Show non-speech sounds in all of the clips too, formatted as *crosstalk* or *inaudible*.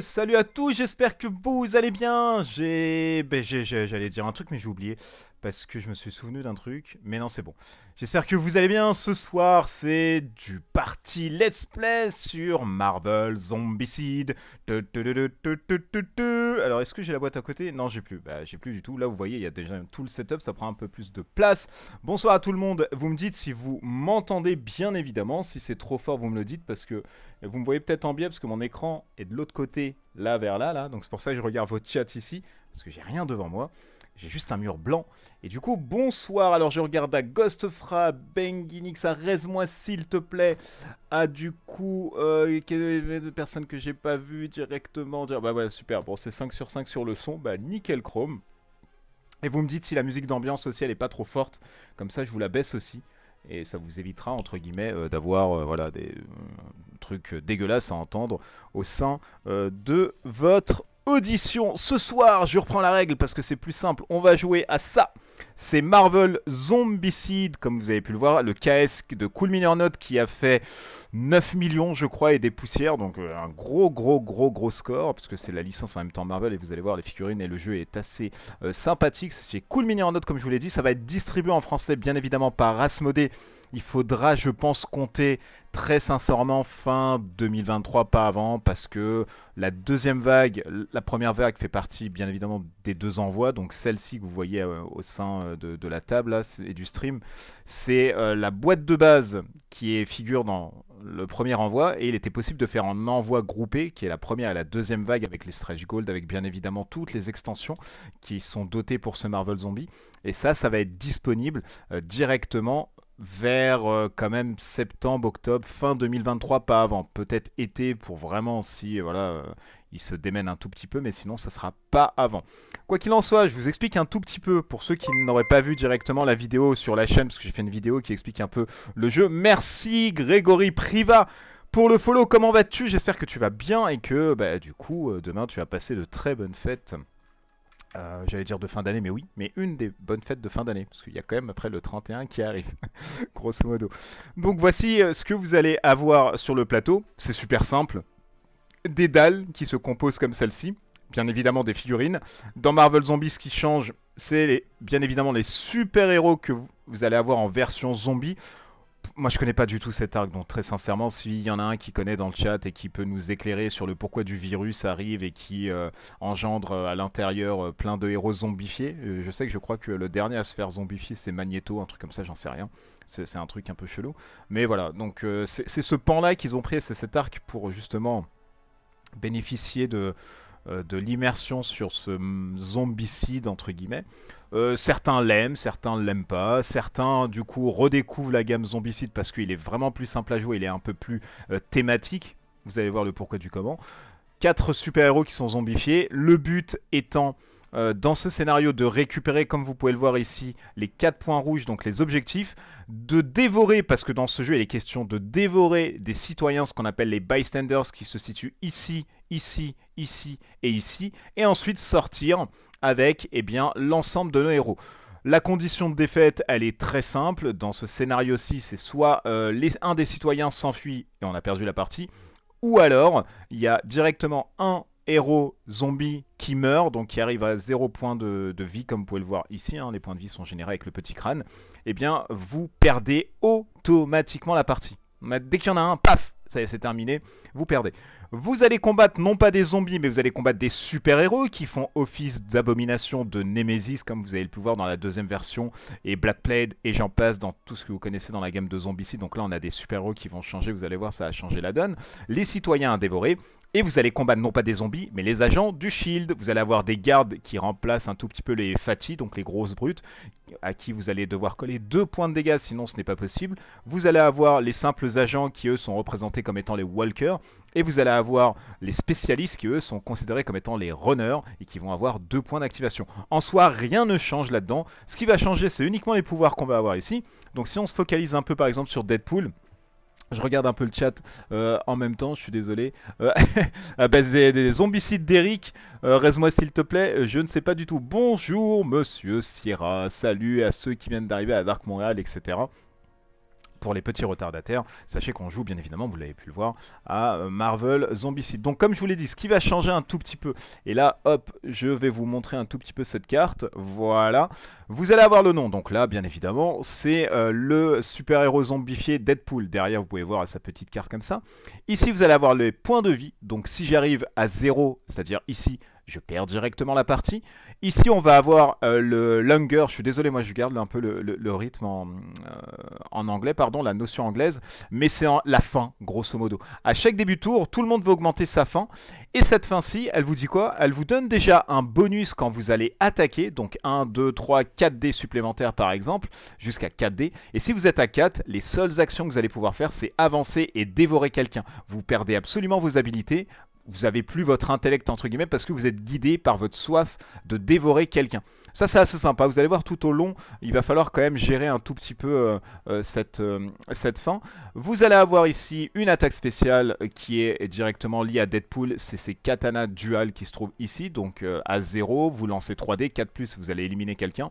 Salut à tous, j'espère que vous allez bien J'ai... Ben, J'allais dire un truc mais j'ai oublié parce que je me suis souvenu d'un truc, mais non, c'est bon. J'espère que vous allez bien. Ce soir, c'est du parti Let's Play sur Marvel Zombicide. Alors, est-ce que j'ai la boîte à côté Non, j'ai plus. Bah, j'ai plus du tout. Là, vous voyez, il y a déjà tout le setup, ça prend un peu plus de place. Bonsoir à tout le monde. Vous me dites si vous m'entendez, bien évidemment. Si c'est trop fort, vous me le dites parce que vous me voyez peut-être en biais parce que mon écran est de l'autre côté, là vers là, là. Donc, c'est pour ça que je regarde votre chat ici, parce que j'ai rien devant moi. J'ai juste un mur blanc. Et du coup, bonsoir. Alors, je regarde à Ghostfra, Benguinix, Arrête-moi s'il te plaît. À ah, du coup, euh, des personnes que j'ai pas vues directement. Bah voilà, super. Bon, c'est 5 sur 5 sur le son. Bah, nickel chrome. Et vous me dites si la musique d'ambiance aussi, elle est pas trop forte. Comme ça, je vous la baisse aussi. Et ça vous évitera, entre guillemets, euh, d'avoir euh, voilà, des euh, trucs dégueulasses à entendre au sein de votre audition. Ce soir, je reprends la règle parce que c'est plus simple. On va jouer à ça. C'est Marvel Zombicide, comme vous avez pu le voir, le KS de Cool Miner Note qui a fait 9 millions, je crois, et des poussières. Donc euh, un gros, gros, gros, gros score, puisque c'est la licence en même temps Marvel, et vous allez voir, les figurines et le jeu est assez euh, sympathique. C'est chez Cool en Note, comme je vous l'ai dit. Ça va être distribué en français, bien évidemment, par Rasmodé. Il faudra, je pense, compter très sincèrement fin 2023, pas avant, parce que la deuxième vague, la première vague fait partie bien évidemment des deux envois, donc celle-ci que vous voyez euh, au sein euh, de, la table et du stream, c'est euh, la boîte de base qui figure dans le premier envoi, et il était possible de faire un envoi groupé, qui est la première et la deuxième vague avec les stretch gold, avec bien évidemment toutes les extensions qui sont dotées pour ce Marvel Zombie, et ça, ça va être disponible directement vers euh, quand même septembre, octobre, fin 2023, pas avant. Peut-être été pour vraiment si voilà, euh, il se démène un tout petit peu, mais sinon ça sera pas avant. Quoi qu'il en soit, je vous explique un tout petit peu pour ceux qui n'auraient pas vu directement la vidéo sur la chaîne, parce que j'ai fait une vidéo qui explique un peu le jeu. Merci Grégory Priva pour le follow. Comment vas-tu J'espère que tu vas bien et que bah, du coup euh, demain tu vas passer de très bonnes fêtes. Euh, j'allais dire de fin d'année, mais oui, mais une des bonnes fêtes de fin d'année, parce qu'il y a quand même après le 31 qui arrive, *laughs* grosso modo. Donc voici euh, ce que vous allez avoir sur le plateau, c'est super simple, des dalles qui se composent comme celle-ci, bien évidemment des figurines. Dans Marvel Zombies, ce qui change, c'est bien évidemment les super-héros que vous allez avoir en version zombie moi, je connais pas du tout cet arc, donc très sincèrement, s'il y en a un qui connaît dans le chat et qui peut nous éclairer sur le pourquoi du virus arrive et qui euh, engendre euh, à l'intérieur euh, plein de héros zombifiés, je sais que je crois que le dernier à se faire zombifier, c'est Magneto, un truc comme ça, j'en sais rien. C'est un truc un peu chelou. Mais voilà, donc c'est ce pan-là qu'ils ont pris, c'est cet arc pour justement bénéficier de, euh, de l'immersion sur ce zombicide entre guillemets. Euh, certains l'aiment, certains ne l'aiment pas, certains du coup redécouvrent la gamme zombicide parce qu'il est vraiment plus simple à jouer, il est un peu plus euh, thématique. Vous allez voir le pourquoi du comment. Quatre super-héros qui sont zombifiés, le but étant dans ce scénario de récupérer, comme vous pouvez le voir ici, les quatre points rouges, donc les objectifs, de dévorer, parce que dans ce jeu il est question de dévorer des citoyens, ce qu'on appelle les bystanders, qui se situent ici ici, ici et ici, et ensuite sortir avec eh bien l'ensemble de nos héros. La condition de défaite, elle est très simple. Dans ce scénario-ci, c'est soit euh, un des citoyens s'enfuit et on a perdu la partie, ou alors il y a directement un héros zombie qui meurt, donc qui arrive à zéro point de, vie, comme vous pouvez le voir ici, hein. les points de vie sont générés avec le petit crâne, et eh bien vous perdez automatiquement la partie. Dès qu'il y en a un, paf, ça c'est terminé, vous perdez. Vous allez combattre non pas des zombies, mais vous allez combattre des super-héros qui font office d'abomination de Nemesis, comme vous avez le pouvoir dans la deuxième version, et Black Plague, et j'en passe dans tout ce que vous connaissez dans la gamme de ici. Donc là, on a des super-héros qui vont changer, vous allez voir, ça a changé la donne. Les citoyens à dévorer, et vous allez combattre non pas des zombies, mais les agents du Shield. Vous allez avoir des gardes qui remplacent un tout petit peu les fatis, donc les grosses brutes, à qui vous allez devoir coller deux points de dégâts, sinon ce n'est pas possible. Vous allez avoir les simples agents qui eux sont représentés comme étant les walkers, et vous allez avoir les spécialistes qui, eux, sont considérés comme étant les runners et qui vont avoir deux points d'activation. En soi, rien ne change là-dedans. Ce qui va changer, c'est uniquement les pouvoirs qu'on va avoir ici. Donc si on se focalise un peu, par exemple, sur Deadpool... Je regarde un peu le chat euh, en même temps, je suis désolé. à euh, *laughs* ah, bah, des, des, zombicides d'Eric, euh, moi s'il te plaît, euh, je ne sais pas du tout. Bonjour monsieur Sierra, salut à ceux qui viennent d'arriver à Dark Montréal, etc pour les petits retardataires, sachez qu'on joue bien évidemment, vous l'avez pu le voir, à euh, Marvel Zombicide. Donc comme je vous l'ai dit, ce qui va changer un tout petit peu, et là hop, je vais vous montrer un tout petit peu cette carte, voilà, vous allez avoir le nom, donc là bien évidemment, c'est euh, le super-héros zombifié Deadpool, derrière vous pouvez voir sa petite carte comme ça. Ici vous allez avoir les points de vie, donc si j'arrive à 0, c'est-à-dire ici, je perds directement la partie. Ici, on va avoir euh, le longer, je suis désolé, moi je garde un peu le, rythme euh, en, anglais, pardon, la notion anglaise, mais c'est la fin, grosso modo. À chaque début de tour, tout le monde va augmenter sa fin, et cette fin-ci, elle vous dit quoi Elle vous donne déjà un bonus quand vous allez attaquer, donc 1, 2, 3, 4 dés supplémentaires par exemple, jusqu'à 4 dés, et si vous êtes à 4, les seules actions que vous allez pouvoir faire, c'est avancer et dévorer quelqu'un. Vous perdez absolument vos habilités, vous avez plus votre intellect entre guillemets parce que vous êtes guidé par votre soif de dévorer quelqu'un. Ça c'est assez sympa, vous allez voir tout au long, il va falloir quand même gérer un tout petit peu euh, euh, cette, euh, cette fin. Vous allez avoir ici une attaque spéciale qui est directement liée à Deadpool, c'est ces katanas dual qui se trouvent ici, donc à 0, vous lancez 3D, 4+, vous allez éliminer quelqu'un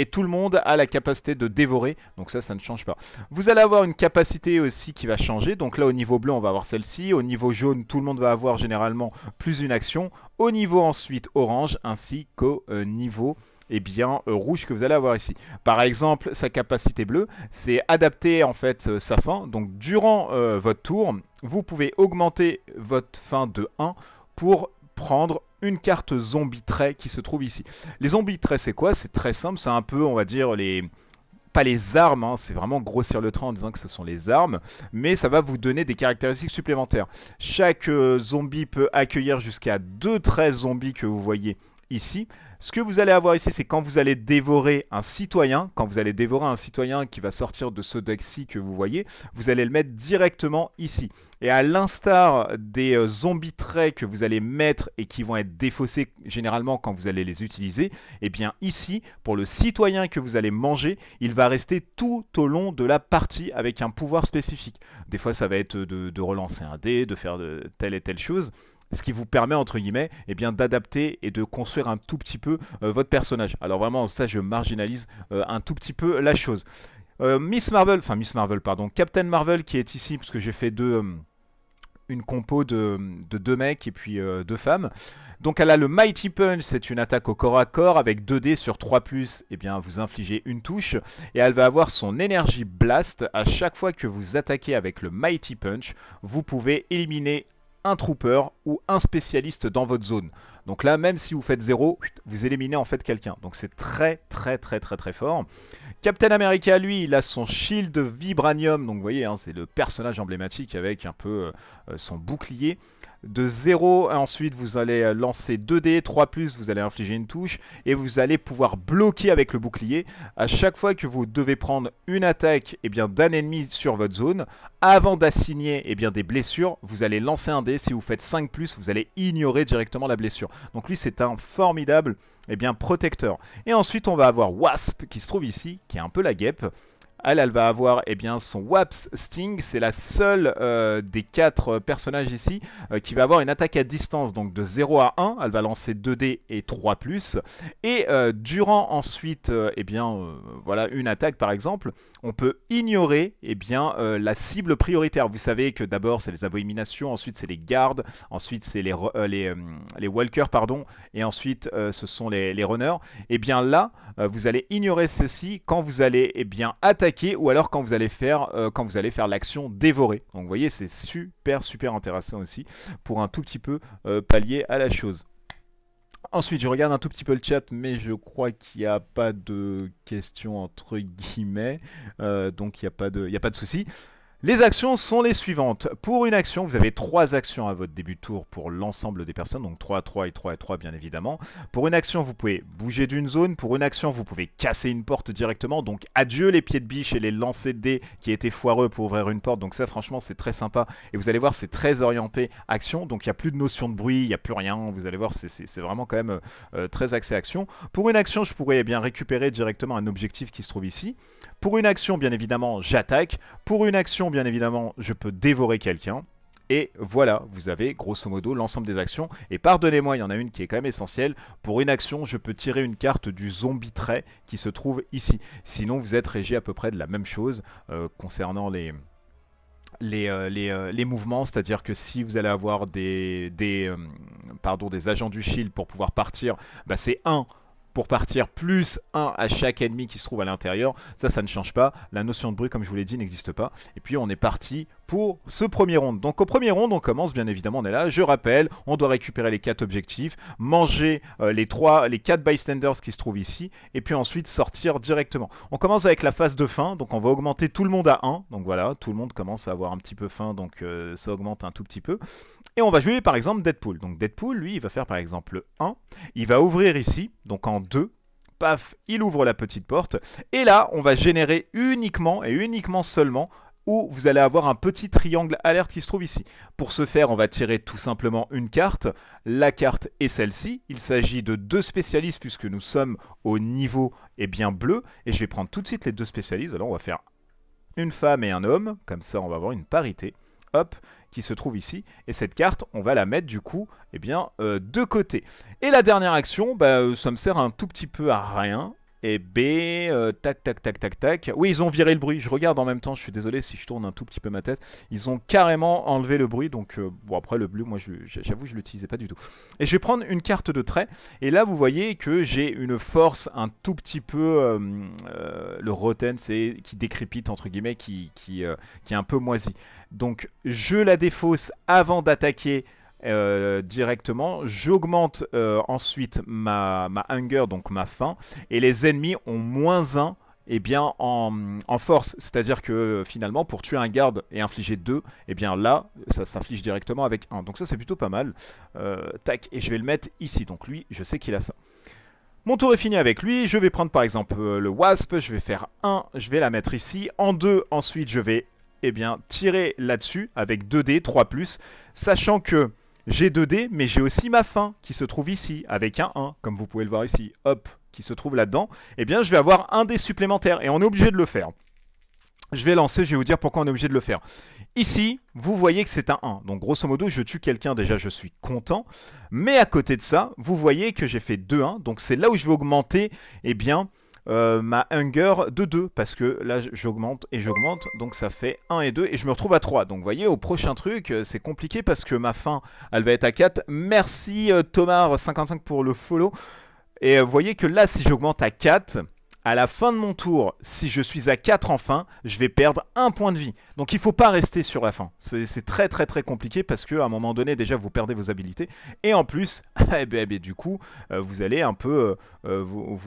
et tout le monde a la capacité de dévorer, donc ça, ça ne change pas. Vous allez avoir une capacité aussi qui va changer, donc là au niveau bleu on va avoir celle-ci, au niveau jaune tout le monde va avoir généralement plus une action, au niveau ensuite orange ainsi qu'au euh, niveau eh bien, euh, rouge que vous allez avoir ici. Par exemple, sa capacité bleue, c'est adapter en fait euh, sa fin. Donc durant votre tour, vous pouvez augmenter votre fin de 1 pour prendre une carte zombie trait qui se trouve ici. Les zombies traits, c'est quoi C'est très simple, c'est un peu, on va dire, les pas les armes, hein, c'est vraiment grossir le train en disant que ce sont les armes, mais ça va vous donner des caractéristiques supplémentaires. Chaque euh, zombie peut accueillir jusqu'à deux traits zombies que vous voyez ici. Ce que vous allez avoir ici, c'est quand vous allez dévorer un citoyen, quand vous allez dévorer un citoyen qui va sortir de ce deck que vous voyez, vous allez le mettre directement ici. Et à l'instar des euh, zombies traits que vous allez mettre et qui vont être défaussés généralement quand vous allez les utiliser, et eh bien ici, pour le citoyen que vous allez manger, il va rester tout au long de la partie avec un pouvoir spécifique. Des fois, ça va être de, de relancer un dé, de faire de telle et telle chose ce qui vous permet entre guillemets eh bien d'adapter et de construire un tout petit peu euh, votre personnage. Alors vraiment ça je marginalise euh, un tout petit peu la chose. Euh, Miss Marvel, enfin Miss Marvel pardon, Captain Marvel qui est ici parce que j'ai fait une compo de, deux mecs et puis deux femmes. Donc elle a le Mighty Punch, c'est une attaque au corps à corps avec 2D sur 3 ⁇ et bien vous infligez une touche, et elle va avoir son énergie blast, à chaque fois que vous attaquez avec le Mighty Punch, vous pouvez éliminer un trooper ou un spécialiste dans votre zone. Donc là, même si vous faites 0, vous éliminez en fait quelqu'un. Donc c'est très très très très très fort. Captain America, lui, il a son shield vibranium. Donc vous voyez, hein, c'est le personnage emblématique avec un peu euh, son bouclier de 0. Ensuite, vous allez lancer 2 dés, 3 plus, vous allez infliger une touche et vous allez pouvoir bloquer avec le bouclier. À chaque fois que vous devez prendre une attaque eh bien d'un ennemi sur votre zone, avant d'assigner eh bien des blessures, vous allez lancer un dé. Si vous faites 5 plus, vous allez ignorer directement la blessure. Donc lui, c'est un formidable eh bien, protecteur. Et ensuite, on va avoir Wasp qui se trouve ici, qui est un peu la guêpe. Elle, elle va avoir eh bien, son Waps Sting. C'est la seule euh, des quatre personnages ici euh, qui va avoir une attaque à distance. Donc de 0 à 1, elle va lancer 2D et 3 ⁇ Et euh, durant ensuite eh bien, voilà, une attaque, par exemple, on peut ignorer eh bien, la cible prioritaire. Vous savez que d'abord, c'est les abominations, ensuite, c'est les gardes, ensuite, c'est les, les, walkers, pardon, et ensuite, ce sont les, runners. Et eh bien là, vous allez ignorer ceci quand vous allez eh bien, attaquer ou alors quand vous allez faire, euh, quand vous allez faire l'action dévorer. Donc vous voyez, c'est super super intéressant aussi pour un tout petit peu euh, pallier à la chose. Ensuite, je regarde un tout petit peu le chat, mais je crois qu'il n'y a pas de questions entre guillemets, euh, donc il n'y a pas de, soucis. de souci. Les actions sont les suivantes. Pour une action, vous avez trois actions à votre début de tour pour l'ensemble des personnes, donc 3, 3 et 3 et 3 bien évidemment. Pour une action, vous pouvez bouger d'une zone. Pour une action, vous pouvez casser une porte directement. Donc adieu les pieds de biche et les lancers de dés qui étaient foireux pour ouvrir une porte. Donc ça franchement c'est très sympa. Et vous allez voir c'est très orienté action. Donc il n'y a plus de notion de bruit, il n'y a plus rien. Vous allez voir c'est vraiment quand même euh, très axé action. Pour une action, je pourrais eh bien récupérer directement un objectif qui se trouve ici. Pour une action, bien évidemment, j'attaque. Pour une action, bien évidemment, je peux dévorer quelqu'un. Et voilà, vous avez grosso modo l'ensemble des actions. Et pardonnez-moi, il y en a une qui est quand même essentielle. Pour une action, je peux tirer une carte du zombie trait qui se trouve ici. Sinon, vous êtes régi à peu près de la même chose euh, concernant les... Les, euh, euh, les, mouvements, c'est-à-dire que si vous allez avoir des, des, pardon, des agents du shield pour pouvoir partir, bah c'est 1 pour partir plus 1 à chaque ennemi qui se trouve à l'intérieur. Ça, ça ne change pas. La notion de bruit, comme je vous l'ai dit, n'existe pas. Et puis on est parti pour ce premier round. Donc au premier round, on commence bien évidemment, on est là. Je rappelle, on doit récupérer les 4 objectifs, manger euh, les trois les 4 bystanders qui se trouvent ici, et puis ensuite sortir directement. On commence avec la phase de fin, donc on va augmenter tout le monde à 1. Donc voilà, tout le monde commence à avoir un petit peu faim, donc euh, ça augmente un tout petit peu. Et on va jouer par exemple Deadpool. Donc Deadpool, lui, il va faire par exemple 1. Il va ouvrir ici, donc en 2 paf, il ouvre la petite porte. Et là, on va générer uniquement et uniquement seulement où vous allez avoir un petit triangle alerte qui se trouve ici. Pour ce faire, on va tirer tout simplement une carte. La carte est celle-ci. Il s'agit de deux spécialistes puisque nous sommes au niveau eh bien, bleu. Et je vais prendre tout de suite les deux spécialistes. Alors on va faire une femme et un homme. Comme ça, on va avoir une parité. Hop, qui se trouve ici. Et cette carte, on va la mettre du coup, eh bien, euh, de côté. Et la dernière action, bah, euh, ça me sert un tout petit peu à rien. Et B, euh, tac, tac, tac, tac, tac. Oui, ils ont viré le bruit. Je regarde en même temps, je suis désolé si je tourne un tout petit peu ma tête. Ils ont carrément enlevé le bruit. Donc, euh, bon, après, le bleu, moi, j'avoue, je ne l'utilisais pas du tout. Et je vais prendre une carte de trait. Et là, vous voyez que j'ai une force un tout petit peu. Euh, le rotten, c'est qui décrépite, entre guillemets, qui, qui est un peu moisi. Donc, je la défausse avant d'attaquer euh, directement. J'augmente euh, ensuite ma, ma, hunger, donc ma faim, et les ennemis ont moins 1 et eh bien, en, force. C'est-à-dire que finalement, pour tuer un garde et infliger 2, et eh bien là, ça s'inflige directement avec 1. Donc ça, c'est plutôt pas mal. Euh, tac, et je vais le mettre ici. Donc lui, je sais qu'il a ça. Mon tour est fini avec lui, je vais prendre par exemple le Wasp, je vais faire 1, je vais la mettre ici, en 2, ensuite je vais et eh bien, tirer là-dessus avec 2D, 3+, sachant que j'ai 2D, mais j'ai aussi ma fin qui se trouve ici, avec un 1, comme vous pouvez le voir ici, hop, qui se trouve là-dedans, eh bien je vais avoir un dé supplémentaire, et on est obligé de le faire. Je vais lancer, je vais vous dire pourquoi on est obligé de le faire. Ici, vous voyez que c'est un 1, donc grosso modo je tue quelqu'un, déjà je suis content, mais à côté de ça, vous voyez que j'ai fait 2-1, donc c'est là où je vais augmenter, eh bien, euh, ma hunger de 2, parce que là j'augmente et j'augmente, donc ça fait 1 et 2, et je me retrouve à 3. Donc vous voyez, au prochain truc, euh, c'est compliqué parce que ma fin, elle va être à 4. Merci euh, Thomas55 pour le follow. Et vous voyez que là, si j'augmente à 4, à la fin de mon tour, si je suis à 4 enfin, je vais perdre un point de vie. Donc il ne faut pas rester sur la fin. C'est très très très compliqué parce qu'à un moment donné, déjà, vous perdez vos habilités. Et en plus, *laughs* eh ben, eh ben, du coup, euh, vous allez un peu euh, euh, vous,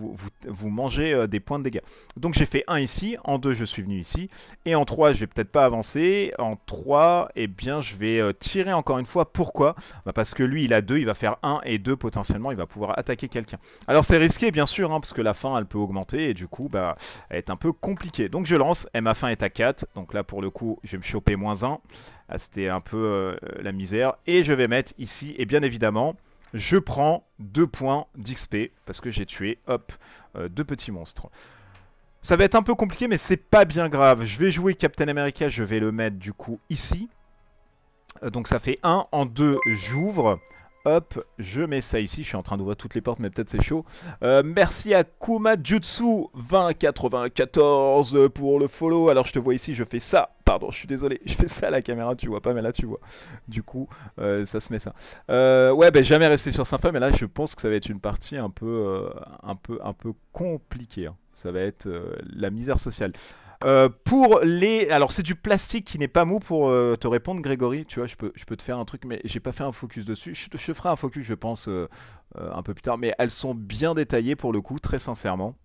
vous, manger des points de dégâts. Donc j'ai fait 1 ici, en 2 je suis venu ici, et en 3 je vais peut-être pas avancer, en 3 et eh bien je vais tirer encore une fois. Pourquoi bah, Parce que lui il a 2, il va faire 1 et 2 potentiellement, il va pouvoir attaquer quelqu'un. Alors c'est risqué bien sûr, hein, parce que la fin elle peut augmenter et du coup bah, elle est un peu compliquée. Donc je lance, et ma fin est à 4, donc là pour le coup je vais me choper moins 1. Ah, c'était un peu euh, la misère. Et je vais mettre ici, et bien évidemment, je prends 2 points d'XP parce que j'ai tué, hop, euh, deux petits monstres. Ça va être un peu compliqué, mais c'est pas bien grave. Je vais jouer Captain America, je vais le mettre du coup ici. Euh, donc ça fait 1. En 2, j'ouvre. Hop, je mets ça ici. Je suis en train d'ouvrir toutes les portes, mais peut-être c'est chaud. Euh, merci à Kuma Jutsu 2094 pour le follow. Alors, je te vois ici, je fais ça. Pardon, je suis désolé. Je fais ça à la caméra, tu vois pas, mais là, tu vois. Du coup, euh, ça se met ça. Euh, ouais, ben jamais resté sur Symfa mais là, je pense que ça va être une partie un peu, un peu, un peu compliquée. Hein. Ça va être la misère sociale. Euh, pour les. Alors, c'est du plastique qui n'est pas mou pour euh, te répondre, Grégory. Tu vois, je peux, je peux te faire un truc, mais j'ai pas fait un focus dessus. Je, te ferai un focus, je pense, euh, un peu plus tard. Mais elles sont bien détaillées pour le coup, très sincèrement.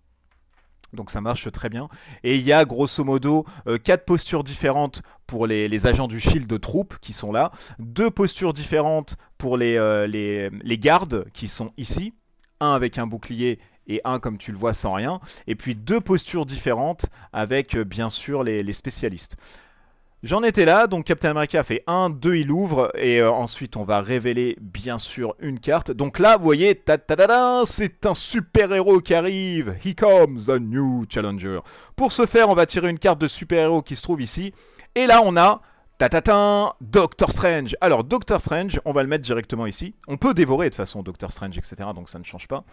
Donc ça marche très bien. Et il y a grosso modo quatre postures différentes pour les, agents du shield de troupes qui sont là. Deux postures différentes pour les, les, les gardes qui sont ici. Un avec un bouclier et un comme tu le vois sans rien, et puis deux postures différentes avec euh, bien sûr les, spécialistes. J'en étais là, donc Captain America fait un, deux, il ouvre, et euh, ensuite on va révéler bien sûr une carte. Donc là, vous voyez, ta c'est un super-héros qui arrive, he comes, a new challenger. Pour ce faire, on va tirer une carte de super-héros qui se trouve ici, et là on a Tatatin Doctor Strange Alors, Doctor Strange, on va le mettre directement ici. On peut dévorer de façon Doctor Strange, etc., donc ça ne change pas.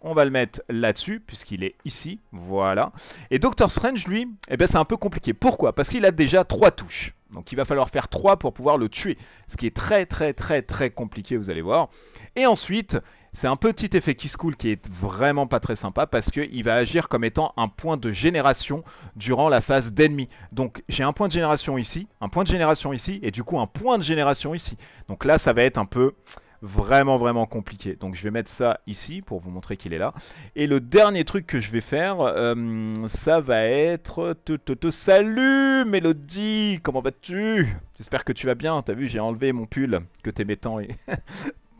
On va le mettre là-dessus, puisqu'il est ici, voilà. Et Doctor Strange, lui, eh ben, c'est un peu compliqué. Pourquoi Parce qu'il a déjà trois touches. Donc il va falloir faire 3 pour pouvoir le tuer, ce qui est très très très très compliqué, vous allez voir. Et ensuite, c'est un petit effet qui se coule qui est vraiment pas très sympa parce qu'il va agir comme étant un point de génération durant la phase d'ennemi. Donc j'ai un point de génération ici, un point de génération ici et du coup un point de génération ici. Donc là ça va être un peu vraiment vraiment compliqué. Donc je vais mettre ça ici pour vous montrer qu'il est là. Et le dernier truc que je vais faire, euh, ça va être... Te, te, salut Mélodie Comment vas-tu J'espère que tu vas bien. T'as vu, j'ai enlevé mon pull que t'es mettant et *laughs*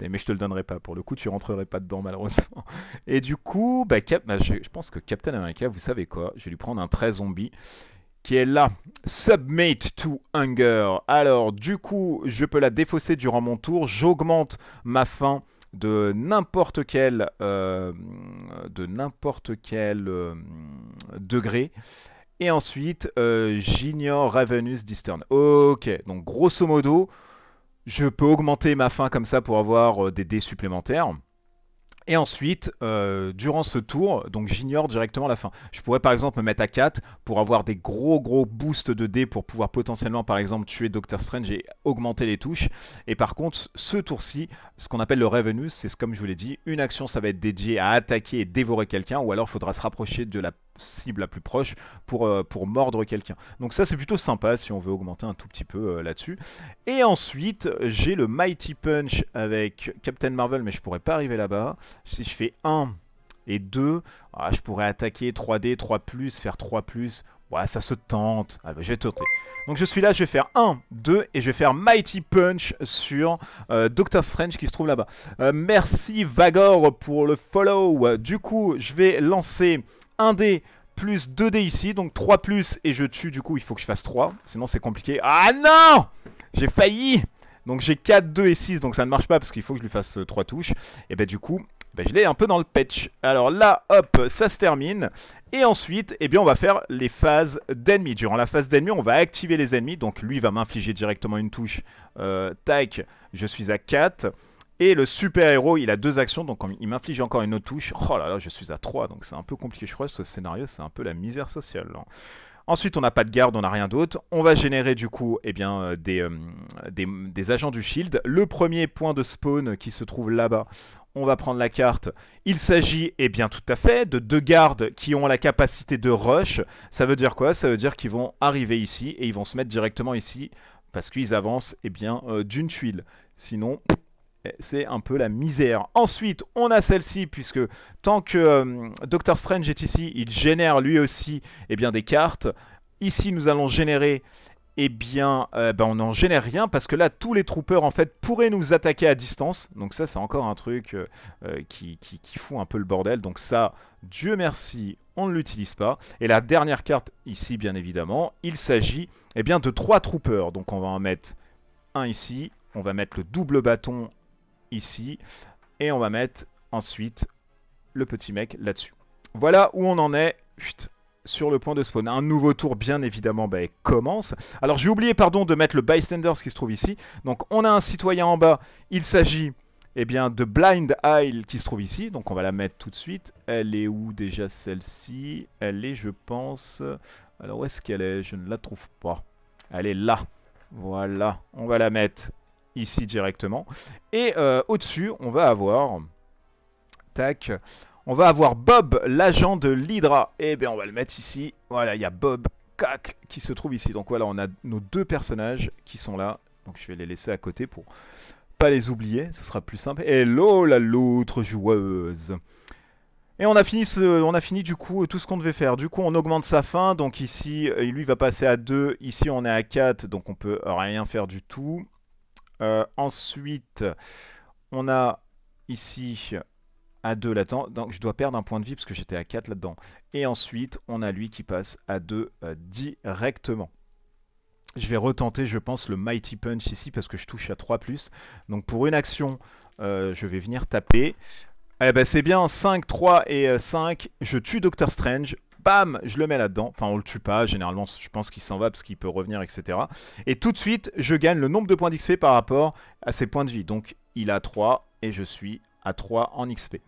mais je te le donnerai pas. Pour le coup, tu rentrerais pas dedans, malheureusement. Et du coup, bah, bah, je, pense que Captain America, vous savez quoi Je vais lui prendre un très zombie qui est là. Submate to hunger. Alors, du coup, je peux la défausser durant mon tour. J'augmente ma faim de n'importe quel, euh, de n'importe quel euh, degré. Et ensuite, euh, j'ignore Ravenous Distern. Ok, donc grosso modo, je peux augmenter ma fin comme ça pour avoir euh, des dés supplémentaires. Et ensuite, euh, durant ce tour, donc j'ignore directement la fin. Je pourrais par exemple me mettre à 4 pour avoir des gros gros boosts de dés pour pouvoir potentiellement par exemple tuer Doctor Strange et augmenter les touches. Et par contre, ce tour-ci, ce qu'on appelle le revenus, c'est comme je vous l'ai dit, une action ça va être dédiée à attaquer et dévorer quelqu'un ou alors il faudra se rapprocher de la cible la plus proche pour, euh, pour mordre quelqu'un. Donc ça c'est plutôt sympa si on veut augmenter un tout petit peu euh, là-dessus. Et ensuite j'ai le Mighty Punch avec Captain Marvel mais je pourrais pas arriver là-bas. Si je fais 1 et 2, ah, je pourrais attaquer 3D, 3+, faire 3+, Ouais, ça se tente. Ah, bah, je vais Donc je suis là, je vais faire 1, 2 et je vais faire Mighty Punch sur euh, Doctor Strange qui se trouve là-bas. merci Vagor pour le follow. Du coup, je vais lancer 1D plus 2D ici, donc 3 plus, et je tue, du coup, il faut que je fasse 3, sinon c'est compliqué. Ah non J'ai failli Donc j'ai 4, 2 et 6, donc ça ne marche pas, parce qu'il faut que je lui fasse 3 euh, touches. Et ben du coup, ben, je l'ai un peu dans le patch. Alors là, hop, ça se termine. Et ensuite, eh bien, on va faire les phases d'ennemis. Durant la phase d'ennemis, on va activer les ennemis. Donc lui va m'infliger directement une touche. Euh, tac, je suis à 4. Et le super-héros, il a deux actions, donc il m'inflige encore une autre touche. Oh là là, je suis à 3, donc c'est un peu compliqué, je crois, ce scénario, c'est un peu la misère sociale. Ensuite, on n'a pas de garde, on n'a rien d'autre. On va générer du coup eh bien, euh, euh, des, des, agents du shield. Le premier point de spawn qui se trouve là-bas, on va prendre la carte. Il s'agit, eh bien tout à fait, de deux gardes qui ont la capacité de rush. Ça veut dire quoi Ça veut dire qu'ils vont arriver ici et ils vont se mettre directement ici parce qu'ils avancent eh bien, euh, d'une tuile. Sinon, eh, c'est un peu la misère. Ensuite, on a celle-ci, puisque tant que Dr. Euh, Doctor Strange est ici, il génère lui aussi eh bien, des cartes. Ici, nous allons générer... Eh bien, euh, ben, on n'en génère rien parce que là, tous les troopers, en fait, pourraient nous attaquer à distance. Donc ça, c'est encore un truc euh, qui, fout un peu le bordel. Donc ça, Dieu merci, on ne l'utilise pas. Et la dernière carte ici, bien évidemment, il s'agit eh bien, de trois troopers. Donc on va en mettre un ici, on va mettre le double bâton ici. Et on va mettre ensuite le petit mec là-dessus. Voilà où on en est sur le point de spawn. Un nouveau tour, bien évidemment, ben, commence. Alors, j'ai oublié, pardon, de mettre le Bystanders qui se trouve ici. Donc, on a un citoyen en bas. Il s'agit... Eh bien, de Blind Isle qui se trouve ici. Donc, on va la mettre tout de suite. Elle est où déjà celle-ci Elle est, je pense... Alors, où est-ce qu'elle est Je ne la trouve pas. Elle est là. Voilà, on va la mettre ici directement. Et euh, au-dessus, on va avoir... Tac. On va avoir Bob, l'agent de l'Hydra. Et eh bien, on va le mettre ici. Voilà, il y a Bob qui se trouve ici. Donc voilà, on a nos deux personnages qui sont là. Donc je vais les laisser à côté pour pas les oublier. Ce sera plus simple. Et la l'autre joueuse. Et on a fini, ce, on a fini du coup tout ce qu'on devait faire. Du coup, on augmente sa fin. Donc ici, lui va passer à 2. Ici, on est à 4. Donc on peut rien faire du tout. Euh, ensuite, on a ici à 2 là-dedans. Donc je dois perdre un point de vie parce que j'étais à 4 là-dedans. Et ensuite, on a lui qui passe à 2 euh, directement. Je vais retenter, je pense, le Mighty Punch ici parce que je touche à 3+. Donc pour une action, euh, je vais venir taper. Eh ben c'est bien, 5, 3 et 5, je tue Docteur Strange, Bam Je le mets là-dedans. Enfin, on le tue pas. Généralement, je pense qu'il s'en va parce qu'il peut revenir, etc. Et tout de suite, je gagne le nombre de points d'XP par rapport à ses points de vie. Donc, il a 3 et je suis à 3 en XP.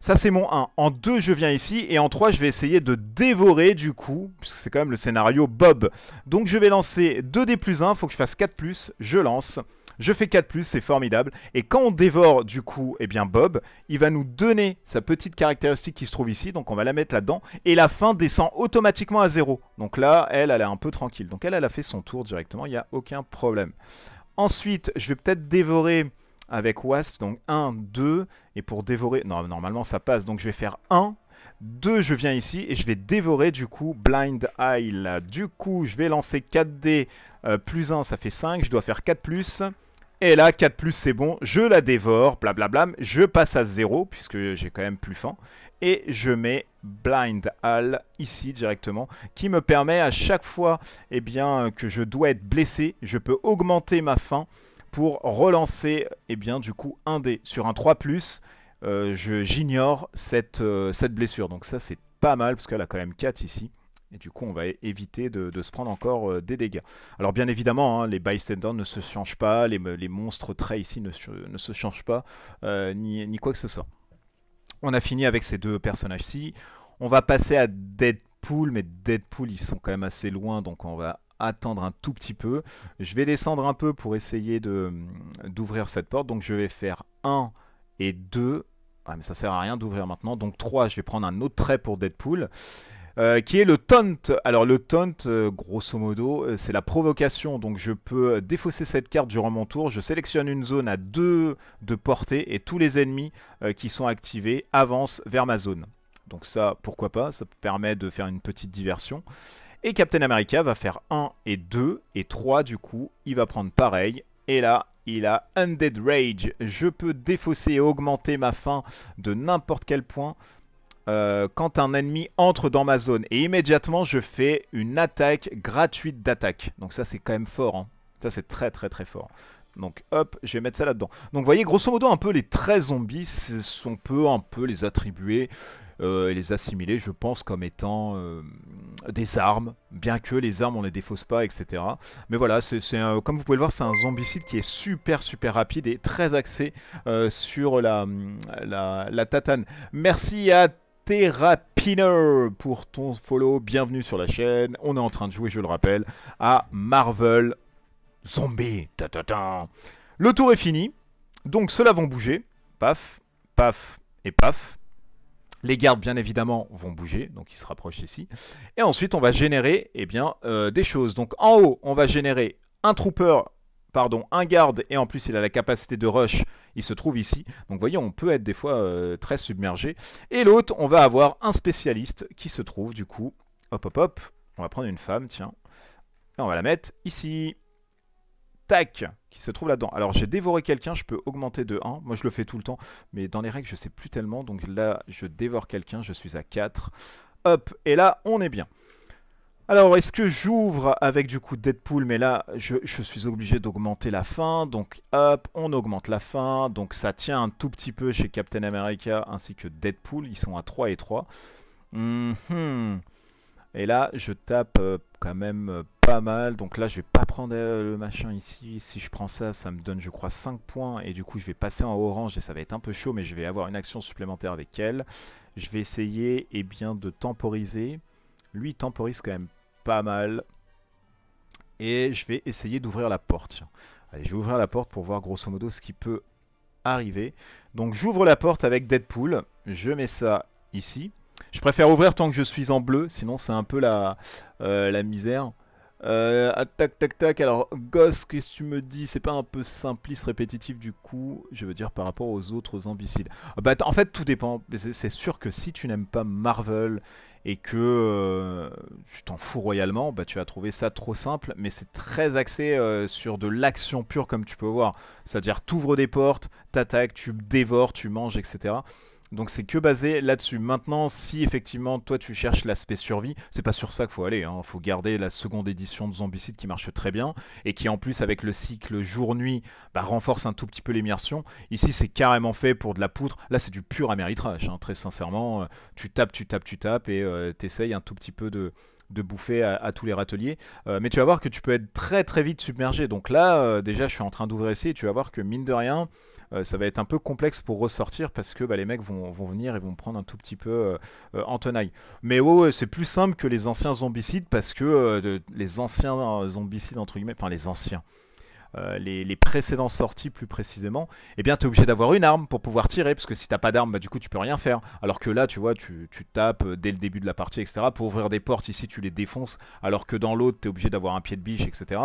Ça, c'est mon 1. En 2, je viens ici. Et en 3, je vais essayer de dévorer, du coup, puisque c'est quand même le scénario Bob. Donc, je vais lancer 2D plus 1. faut que je fasse 4 plus. Je lance. Je fais 4 plus, c'est formidable. Et quand on dévore du coup, eh bien Bob, il va nous donner sa petite caractéristique qui se trouve ici. Donc on va la mettre là-dedans. Et la fin descend automatiquement à 0. Donc là, elle, elle est un peu tranquille. Donc elle, elle a fait son tour directement. Il n'y a aucun problème. Ensuite, je vais peut-être dévorer avec Wasp. Donc 1, 2. Et pour dévorer... Non, normalement ça passe. Donc je vais faire 1. 2, je viens ici et je vais dévorer du coup Blind Eye. Du coup, je vais lancer 4D euh, plus 1, ça fait 5. Je dois faire 4 plus. Et là, 4 plus, c'est bon. Je la dévore, blablabla. Je passe à 0, puisque j'ai quand même plus faim. Et je mets Blind Hall ici directement, qui me permet à chaque fois eh bien, que je dois être blessé, je peux augmenter ma faim pour relancer eh bien, du coup un dé. Sur un 3+, plus, euh, j'ignore cette, euh, cette blessure. Donc ça, c'est pas mal, parce qu'elle a quand même 4 ici. Et du coup, on va éviter de, se prendre encore euh, des dégâts. Alors bien évidemment, hein, les bystanders ne se changent pas, les, monstres traits ici ne, se changent pas, euh, ni, ni, quoi que ce soit. On a fini avec ces deux personnages-ci. On va passer à Deadpool, mais Deadpool, ils sont quand même assez loin, donc on va attendre un tout petit peu. Je vais descendre un peu pour essayer mm, d'ouvrir cette porte. Donc je vais faire 1 et 2. Ah mais ça sert à rien d'ouvrir maintenant. Donc 3, je vais prendre un autre trait pour Deadpool. Euh, qui est le taunt. Alors le taunt, euh, grosso modo, euh, c'est la provocation. Donc je peux défausser cette carte durant mon tour. Je sélectionne une zone à 2 de portée et tous les ennemis qui sont activés avancent vers ma zone. Donc ça, pourquoi pas, ça permet de faire une petite diversion. Et Captain America va faire 1 et 2 et 3 du coup, il va prendre pareil. Et là, il a Undead Rage. Je peux défausser et augmenter ma fin de n'importe quel point euh, quand un ennemi entre dans ma zone. Et immédiatement, je fais une attaque gratuite d'attaque. Donc ça, c'est quand même fort. Hein. Ça, c'est très très très fort. Donc hop, je vais mettre ça là-dedans. Donc vous voyez, grosso modo, un peu les 13 zombies, on peut un peu les attribuer euh, et les assimiler, je pense, comme étant euh, des armes. Bien que les armes, on les défausse pas, etc. Mais voilà, c'est comme vous pouvez le voir, c'est un zombicide qui est super, super rapide et très axé sur la, la, la tatane. Merci à Thérapiner pour ton follow. Bienvenue sur la chaîne. On est en train de jouer, je le rappelle, à Marvel Zombie. Le tour est fini. Donc ceux-là vont bouger. Paf, paf et paf. Les gardes, bien évidemment, vont bouger, donc ils se rapprochent ici. Et ensuite, on va générer et eh bien, euh, des choses. Donc en haut, on va générer un trooper pardon, un garde, et en plus il a la capacité de rush, il se trouve ici. Donc vous voyez, on peut être des fois euh, très submergé. Et l'autre, on va avoir un spécialiste qui se trouve du coup, hop hop hop, on va prendre une femme, tiens, et on va la mettre ici. Tac Qui se trouve là-dedans. Alors j'ai dévoré quelqu'un, je peux augmenter de 1. Moi je le fais tout le temps, mais dans les règles je sais plus tellement. Donc là je dévore quelqu'un, je suis à 4. Hop Et là on est bien. Alors, est-ce que j'ouvre avec du coup Deadpool Mais là, je, suis obligé d'augmenter la fin. Donc, hop, on augmente la fin. Donc, ça tient un tout petit peu chez Captain America ainsi que Deadpool. Ils sont à 3 et 3. Mhm. Et là, je tape euh, quand même euh, pas mal. Donc là, je vais pas prendre euh, le machin ici. Si je prends ça, ça me donne, je crois, 5 points. Et du coup, je vais passer en orange et ça va être un peu chaud. Mais je vais avoir une action supplémentaire avec elle. Je vais essayer et eh bien, de temporiser lui, temporise quand même pas mal. Et je vais essayer d'ouvrir la porte. Allez, je vais ouvrir la porte pour voir grosso modo ce qui peut arriver. Donc j'ouvre la porte avec Deadpool. Je mets ça ici. Je préfère ouvrir tant que je suis en bleu, sinon c'est un peu la, euh, la misère. Euh, ah, tac tac tac, alors Gosse, qu'est-ce que tu me dis C'est pas un peu simpliste, répétitif du coup, je veux dire par rapport aux autres ambicides ah, bah, en fait tout dépend, c'est sûr que si tu n'aimes pas Marvel et que euh, tu t'en fous royalement, bah, tu vas trouver ça trop simple, mais c'est très axé euh, sur de l'action pure comme tu peux voir. C'est-à-dire t'ouvres des portes, t'attaques, tu dévores, tu manges, etc. Donc c'est que basé là-dessus. Maintenant, si effectivement toi tu cherches l'aspect survie, c'est pas sur ça qu'il faut aller. Il hein. faut garder la seconde édition de Zombicide qui marche très bien et qui en plus avec le cycle jour-nuit bah, renforce un tout petit peu l'immersion. Ici c'est carrément fait pour de la poutre. Là c'est du pur améritrage. Hein, très sincèrement, euh, tu tapes, tu tapes, tu tapes et tu euh, t'essayes un tout petit peu de, bouffer à, tous les râteliers. Euh, mais tu vas voir que tu peux être très très vite submergé. Donc là, déjà, je suis en train d'ouvrir ici et tu vas voir que mine de rien, euh, ça va être un peu complexe pour ressortir parce que bah, les mecs vont, venir et vont prendre un tout petit peu euh, euh, en tenaille. Mais ouais, c'est plus simple que les anciens zombicides parce que les anciens zombicides, entre guillemets, enfin les anciens. les, précédents sorties plus précisément, eh bien, tu es obligé d'avoir une arme pour pouvoir tirer, parce que si t'as pas d'arme, bah, du coup, tu peux rien faire. Alors que là, tu vois, tu, tu tapes dès le début de la partie, etc. Pour ouvrir des portes, ici, tu les défonces, alors que dans l'autre, tu es obligé d'avoir un pied de biche, etc.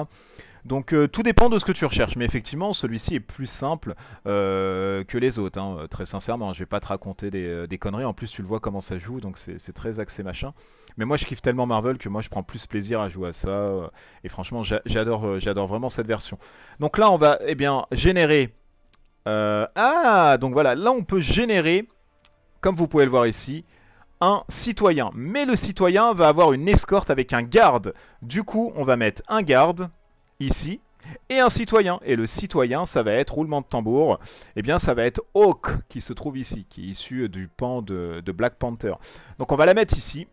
Donc euh, tout dépend de ce que tu recherches, mais effectivement celui-ci est plus simple euh, que les autres, hein, très sincèrement. Hein. Je vais pas te raconter euh, des, conneries, en plus tu le vois comment ça joue, donc c'est très axé machin. Mais moi je kiffe tellement Marvel que moi je prends plus plaisir à jouer à ça, et franchement j'adore j'adore vraiment cette version. Donc là on va eh bien générer... ah donc voilà, là on peut générer, comme vous pouvez le voir ici, un citoyen. Mais le citoyen va avoir une escorte avec un garde. Du coup, on va mettre un garde ici, et un citoyen. Et le citoyen, ça va être roulement de tambour. et eh bien, ça va être Hawk qui se trouve ici, qui est issu du pan de, de Black Panther. Donc on va la mettre ici.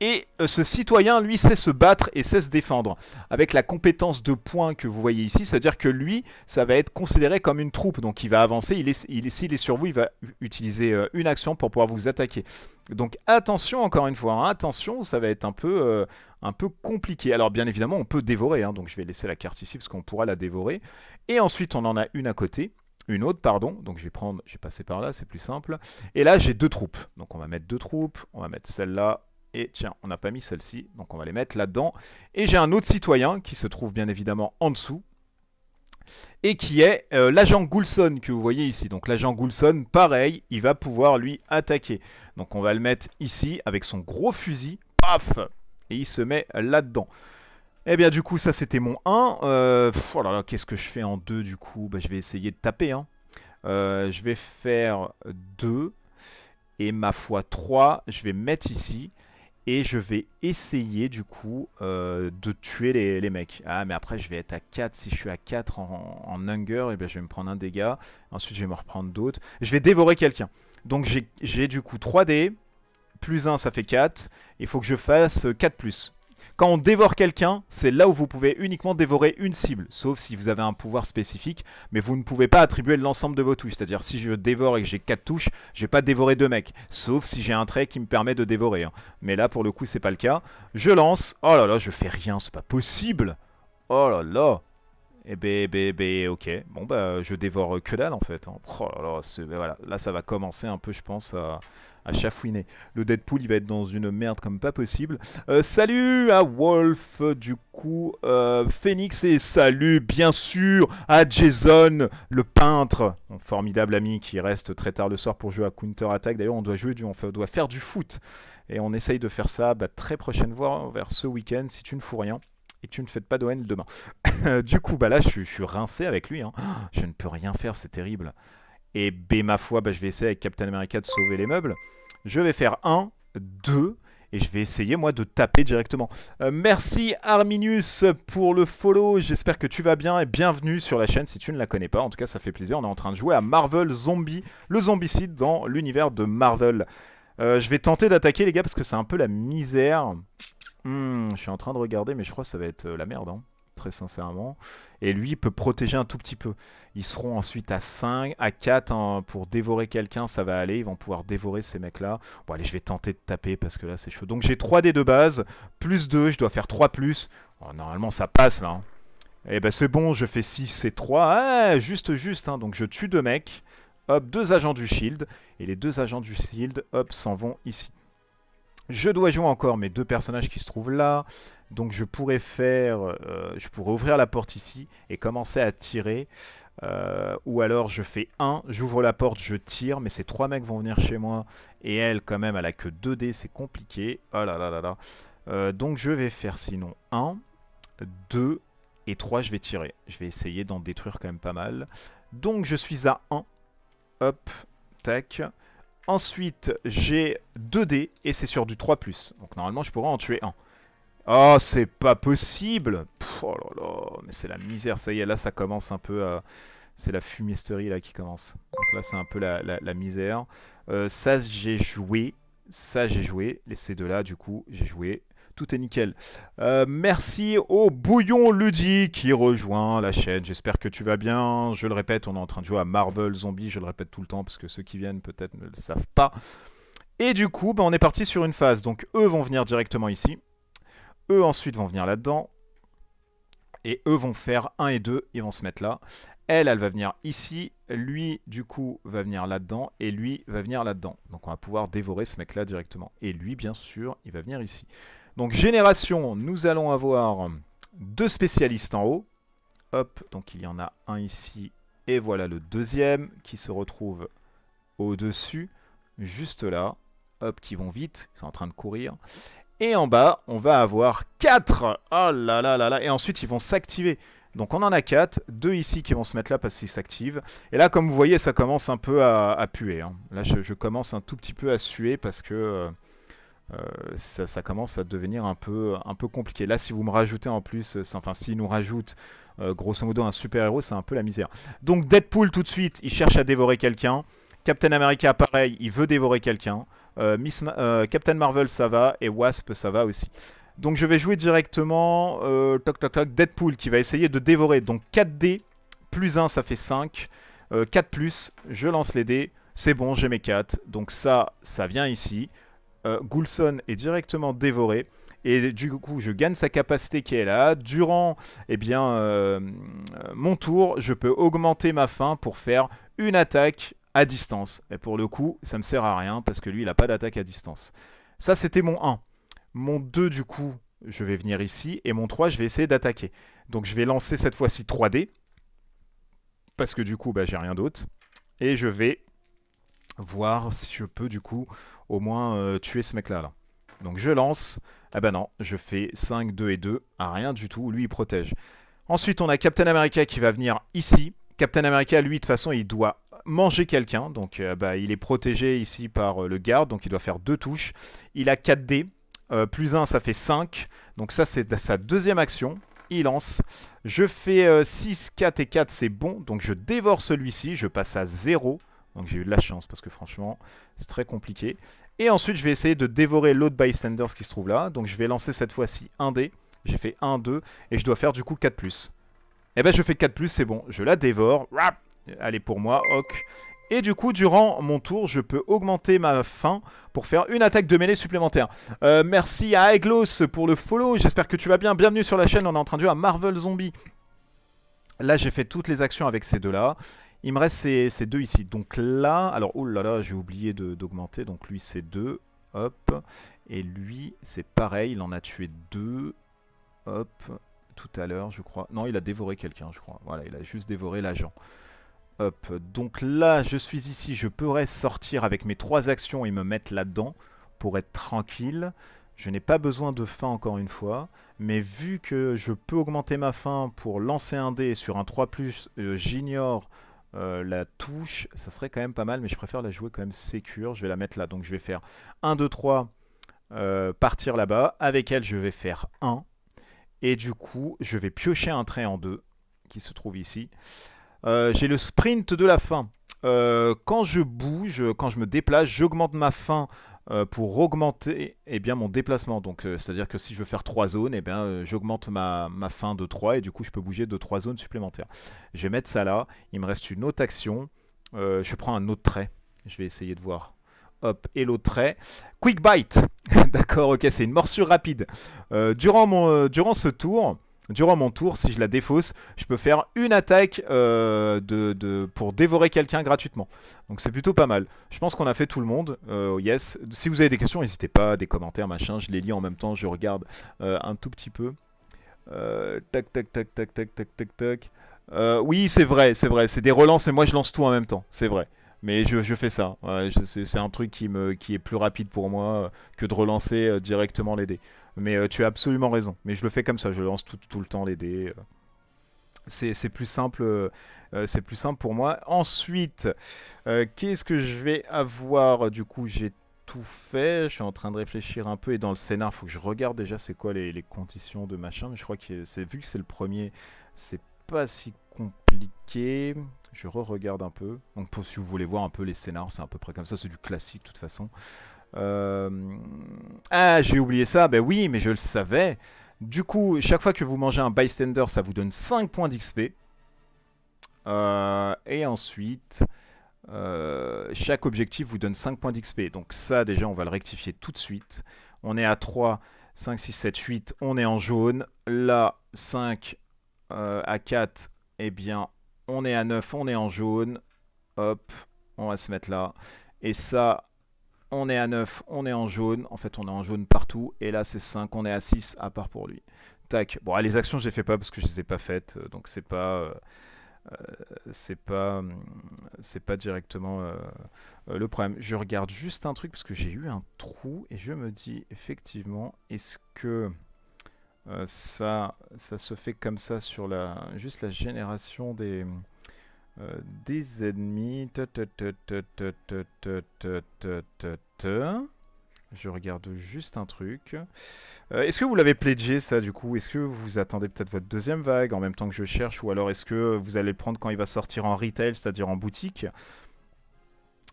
Et euh, ce citoyen, lui, sait se battre et sait se défendre. Avec la compétence de points que vous voyez ici, c'est-à-dire que lui, ça va être considéré comme une troupe. Donc il va avancer, il s'il est sur vous, il va utiliser euh, une action pour pouvoir vous attaquer. Donc attention, encore une fois, hein, attention, ça va être un peu, euh, un peu compliqué. Alors bien évidemment, on peut dévorer, hein. donc je vais laisser la carte ici parce qu'on pourra la dévorer. Et ensuite, on en a une à côté une autre, pardon. Donc je vais prendre, je vais passer par là, c'est plus simple. Et là, j'ai deux troupes. Donc on va mettre deux troupes. On va mettre celle-là, et tiens, on n'a pas mis celle-ci, donc on va les mettre là-dedans. Et j'ai un autre citoyen qui se trouve bien évidemment en dessous. Et qui est euh, l'agent Goulson que vous voyez ici. Donc l'agent Goulson, pareil, il va pouvoir lui attaquer. Donc on va le mettre ici avec son gros fusil. Paf Et il se met là-dedans. Eh bien du coup ça c'était mon 1. Euh, oh qu'est-ce que je fais en 2 du coup bah, Je vais essayer de taper. Hein. Euh, je vais faire 2. Et ma fois 3, je vais mettre ici et je vais essayer du coup euh, de tuer les, mecs. Ah mais après je vais être à 4, si je suis à 4 en, hunger, et eh bien je vais me prendre un dégât, ensuite je vais me reprendre d'autres. Je vais dévorer quelqu'un. Donc j'ai du coup 3D, plus 1 ça fait 4, il faut que je fasse 4 plus. Quand on dévore quelqu'un, c'est là où vous pouvez uniquement dévorer une cible, sauf si vous avez un pouvoir spécifique, mais vous ne pouvez pas attribuer l'ensemble de vos touches. C'est-à-dire si je dévore et que j'ai 4 touches, je j'ai pas dévoré deux mecs, sauf si j'ai un trait qui me permet de dévorer. Hein. Mais là pour le coup c'est pas le cas. Je lance, oh là là je fais rien, c'est pas possible Oh là là eh ben, eh ben, eh ben, ok. Bon, bah, je dévore que dalle, en fait. Hein. Oh là là, voilà. là, ça va commencer un peu, je pense, à, à chafouiner. Le Deadpool, il va être dans une merde comme pas possible. Euh, salut à Wolf, du coup, euh, Phoenix, et salut, bien sûr, à Jason, le peintre, Mon formidable ami qui reste très tard le soir pour jouer à Counter Attack. D'ailleurs, on doit jouer du, on doit faire du foot. Et on essaye de faire ça bah, très prochaine fois, vers ce week-end, si tu ne fous rien et tu ne fais pas le demain. *laughs* du coup, bah là, je, suis rincé avec lui. Hein. Je ne peux rien faire, c'est terrible. Et B, ma foi, bah, je vais essayer avec Captain America de sauver les meubles. Je vais faire 1, 2, et je vais essayer moi de taper directement. Euh, merci Arminius pour le follow, j'espère que tu vas bien et bienvenue sur la chaîne si tu ne la connais pas. En tout cas, ça fait plaisir, on est en train de jouer à Marvel Zombie, le zombicide dans l'univers de Marvel. Euh, je vais tenter d'attaquer les gars parce que c'est un peu la misère. Hmm, je suis en train de regarder mais je crois que ça va être euh, la merde. Hein très sincèrement. Et lui, il peut protéger un tout petit peu. Ils seront ensuite à 5, à 4 hein, pour dévorer quelqu'un, ça va aller. Ils vont pouvoir dévorer ces mecs-là. Bon, allez, je vais tenter de taper parce que là, c'est chaud. Donc j'ai 3 dés de base, plus 2, je dois faire 3 plus. Oh, normalement, ça passe là. Et hein. eh ben c'est bon, je fais 6 et 3. Ah, juste, juste. Hein. Donc je tue deux mecs. Hop, 2 agents du shield. Et les deux agents du shield, hop, s'en vont ici. Je dois jouer encore mes deux personnages qui se trouvent là. Donc je pourrais faire, euh, je pourrais ouvrir la porte ici et commencer à tirer. Euh, ou alors je fais 1, j'ouvre la porte, je tire, mais ces 3 mecs vont venir chez moi. Et elle, quand même, elle a que 2D, c'est compliqué. Oh là là là là. Euh, donc je vais faire sinon 1, 2 et 3, je vais tirer. Je vais essayer d'en détruire quand même pas mal. Donc je suis à 1. Hop, tac. Ensuite, j'ai 2 dés et c'est sur du 3+. Donc normalement, je pourrais en tuer 1. Oh, c'est pas possible Oh là là, mais c'est la misère, ça y est, là ça commence un peu à... C'est la fumisterie là qui commence. Donc là c'est un peu la, la, misère. Euh, ça j'ai joué, ça j'ai joué, les ces deux là du coup j'ai joué. Tout est nickel. Euh, merci au Bouillon Ludique qui rejoint la chaîne. J'espère que tu vas bien. Je le répète, on est en train de jouer à Marvel Zombie. Je le répète tout le temps parce que ceux qui viennent peut-être ne le savent pas. Et du coup, ben, on est parti sur une phase. Donc eux vont venir directement ici. Eux ensuite vont venir là-dedans. Et eux vont faire 1 et 2, ils vont se mettre là. Elle, elle va venir ici. Lui, du coup, va venir là-dedans. Et lui, va venir là-dedans. Donc on va pouvoir dévorer ce mec-là directement. Et lui, bien sûr, il va venir ici. Donc génération, nous allons avoir deux spécialistes en haut. Hop, donc il y en a un ici. Et voilà le deuxième qui se retrouve au-dessus, juste là. Hop, qui vont vite, ils sont en train de courir. Et en bas, on va avoir 4. Oh là là là là. Et ensuite, ils vont s'activer. Donc on en a 4, Deux ici qui vont se mettre là parce qu'ils s'activent. Et là, comme vous voyez, ça commence un peu à, puer. Hein. Là, je, commence un tout petit peu à suer parce que euh, euh, ça, commence à devenir un peu, un peu compliqué. Là, si vous me rajoutez en plus, euh, enfin, s'ils nous rajoutent grosso modo un super-héros, c'est un peu la misère. Donc Deadpool, tout de suite, il cherche à dévorer quelqu'un. Captain America, pareil, il veut dévorer quelqu'un. Euh, Miss euh, Captain Marvel, ça va. Et Wasp, ça va aussi. Donc je vais jouer directement euh, toc, toc, toc, Deadpool qui va essayer de dévorer. Donc 4D plus 1, ça fait 5. 4 plus, je lance les dés. C'est bon, j'ai mes 4. Donc ça, ça vient ici. Goulson est directement dévoré. Et du coup, je gagne sa capacité qui est là. Durant eh bien, mon tour, je peux augmenter ma fin pour faire une attaque distance. Et pour le coup, ça me sert à rien parce que lui, il n'a pas d'attaque à distance. Ça, c'était mon 1. Mon 2, du coup, je vais venir ici. Et mon 3, je vais essayer d'attaquer. Donc je vais lancer cette fois-ci 3D. Parce que du coup, bah, j'ai rien d'autre. Et je vais voir si je peux, du coup, au moins euh, tuer ce mec-là. Là. Donc je lance. Ah bah non, je fais 5, 2 et 2. à ah, rien du tout. Lui, il protège. Ensuite, on a Captain America qui va venir ici. Captain America, lui, de façon, il doit manger quelqu'un. Donc euh, bah, il est protégé ici par euh, le garde, donc il doit faire deux touches. Il a 4 dés, euh, plus 1 ça fait 5. Donc ça c'est sa deuxième action. Il lance. Je fais 6, 4 et 4, c'est bon. Donc je dévore celui-ci, je passe à 0. Donc j'ai eu de la chance parce que franchement, c'est très compliqué. Et ensuite, je vais essayer de dévorer l'autre bystander qui se trouve là. Donc je vais lancer cette fois-ci 1 dé. J'ai fait 1, 2 et je dois faire du coup 4+. Et eh ben je fais 4+, c'est bon. Je la dévore. Elle est pour moi, ok. Et du coup, durant mon tour, je peux augmenter ma fin pour faire une attaque de mêlée supplémentaire. Euh, merci à Aeglos pour le follow, j'espère que tu vas bien. Bienvenue sur la chaîne, on est en train de jouer à Marvel Zombie. Là, j'ai fait toutes les actions avec ces deux-là. Il me reste ces, ces, deux ici. Donc là, alors, oh là là, j'ai oublié d'augmenter. Donc lui, c'est deux. Hop. Et lui, c'est pareil, il en a tué deux. Hop. Tout à l'heure, je crois. Non, il a dévoré quelqu'un, je crois. Voilà, il a juste dévoré l'agent donc là, je suis ici, je pourrais sortir avec mes trois actions et me mettre là-dedans pour être tranquille. Je n'ai pas besoin de fin encore une fois, mais vu que je peux augmenter ma fin pour lancer un dé sur un 3+, plus, euh, j'ignore euh, la touche, ça serait quand même pas mal, mais je préfère la jouer quand même sécure. Je vais la mettre là, donc je vais faire 1, 2, 3, partir là-bas. Avec elle, je vais faire 1. Et du coup, je vais piocher un trait en deux, qui se trouve ici. Euh, j'ai le sprint de la fin, euh, quand je bouge, quand je me déplace, j'augmente ma fin euh, pour augmenter eh bien, mon déplacement. Donc, c'est-à-dire que si je veux faire 3 zones, eh bien, j'augmente ma, fin de 3 et du coup, je peux bouger de 3 zones supplémentaires. Je vais mettre ça là. Il me reste une autre action. je prends un autre trait. Je vais essayer de voir. Hop, et l'autre trait. Quick bite *laughs* D'accord, ok, c'est une morsure rapide. durant, mon, durant ce tour, durant mon tour, si je la défausse, je peux faire une attaque euh, pour dévorer quelqu'un gratuitement. Donc c'est plutôt pas mal. Je pense qu'on a fait tout le monde. Euh, yes. Si vous avez des questions, n'hésitez pas, des commentaires, machin. Je les lis en même temps, je regarde euh, un tout petit peu. tac, tac, tac, tac, tac, tac, tac, tac. oui, c'est vrai, c'est vrai. C'est des relances, et moi je lance tout en même temps. C'est vrai mais je, fais ça. c'est un truc qui est plus rapide pour moi que de relancer directement les dés. Mais euh, tu as absolument raison. Mais je le fais comme ça, je lance tout, le temps les dés. Euh. C'est plus simple. Euh, c'est plus simple pour moi. Ensuite, qu'est-ce que je vais avoir Du coup, j'ai tout fait. Je suis en train de réfléchir un peu. Et dans le scénar, faut que je regarde déjà c'est quoi les, conditions de machin. Mais je crois que c'est vu que c'est le premier, c'est pas si compliqué. Je re-regarde un peu. Donc, pour, si vous voulez voir un peu les scénars, c'est à peu près comme ça. C'est du classique de toute façon. Euh, ah, j'ai oublié ça, ben oui, mais je le savais. Du coup, chaque fois que vous mangez un bystander, ça vous donne 5 points d'XP. Euh, et ensuite, euh, chaque objectif vous donne 5 points d'XP. Donc ça, déjà, on va le rectifier tout de suite. On est à 3, 5, 6, 7, 8, on est en jaune. Là, 5 à 4, eh bien, on est à 9, on est en jaune. Hop, on va se mettre là. Et ça, on est à 9, on est en jaune, en fait on est en jaune partout, et là c'est 5, on est à 6, à part pour lui. Tac. Bon, ah, les actions, je les fais pas parce que je les ai pas faites, euh, donc c'est pas... Euh, euh, c'est pas hum, c'est pas directement le problème je regarde juste un truc parce que j'ai eu un trou et je me dis effectivement est-ce que ça ça se fait comme ça sur la juste la génération des hum, euh, des ennemis. Je regarde juste un truc. Euh, est-ce que vous l'avez pledgé ça du coup Est-ce que vous attendez peut-être votre deuxième vague en même temps que je cherche Ou alors est-ce que vous allez le prendre quand il va sortir en retail, c'est-à-dire en boutique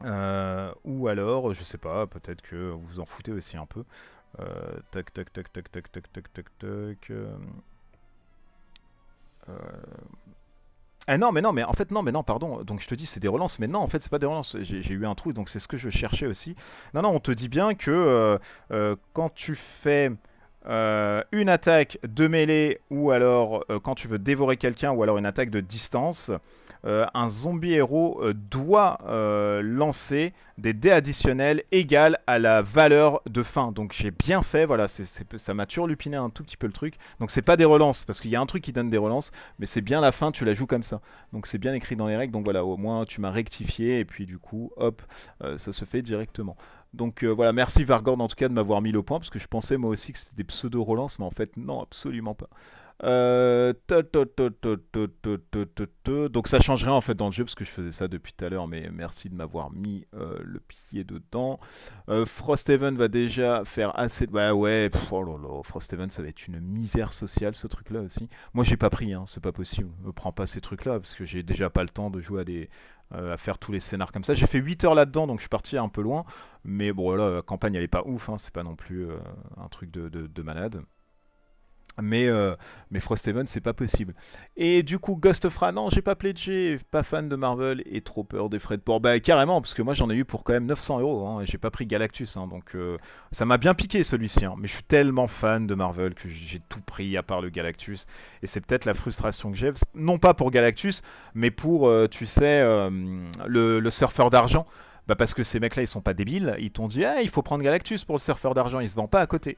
euh, Ou alors, je sais pas, peut-être que vous vous en foutez aussi un peu. tac, tac, tac, tac, tac, tac, tac, tac, tac. Ah non, mais non, mais en fait, non, mais non, pardon. Donc je te dis, c'est des relances, mais non, en fait, c'est pas des relances. J'ai eu un trou, donc c'est ce que je cherchais aussi. Non, non, on te dit bien que euh, euh, quand tu fais euh, une attaque de mêlée, ou alors quand tu veux dévorer quelqu'un, ou alors une attaque de distance, euh, un zombie héros euh, doit euh, lancer des dés additionnels égales à la valeur de fin. Donc j'ai bien fait, voilà, ça m'a turlupiné un tout petit peu le truc. Donc c'est pas des relances, parce qu'il y a un truc qui donne des relances, mais c'est bien la fin, tu la joues comme ça. Donc c'est bien écrit dans les règles, donc voilà, au moins tu m'as rectifié, et puis du coup, hop, ça se fait directement. Donc voilà, merci Vargorn en tout cas de m'avoir mis le point, parce que je pensais moi aussi que c'était des pseudo-relances, mais en fait non, absolument pas. Donc ça changerait en fait dans le jeu parce que je faisais ça depuis tout à l'heure, mais merci de m'avoir mis euh, le pied dedans. Euh, Frosthaven va déjà faire assez. Bah ouais, pff, oh ça va être une misère sociale ce truc là aussi. Moi j'ai pas pris, hein, c'est pas possible. Ne euh, prends pas ces trucs là parce que j'ai déjà pas le temps de jouer à des, euh, faire tous les scénars comme ça. J'ai fait 8 heures là-dedans, donc je suis parti un peu loin. Mais bon, là, la campagne, elle est pas ouf, hein, c'est pas non plus un truc de malade. Mais, euh, mais c'est pas possible. Et du coup, Ghost of non, j'ai pas pledgé, pas fan de Marvel et trop peur des frais de port. Bah, carrément, parce que moi j'en ai eu pour quand même 900 euros. Hein, j'ai pas pris Galactus, hein, donc euh, ça m'a bien piqué celui-ci. Hein. mais je suis tellement fan de Marvel que j'ai tout pris à part le Galactus. Et c'est peut-être la frustration que j'ai, non pas pour Galactus, mais pour, euh, tu sais, euh, le, le surfeur d'argent. Bah parce que ces mecs-là, ils sont pas débiles. Ils t'ont dit, ah, il faut prendre Galactus pour le surfeur d'argent, il se vend pas à côté.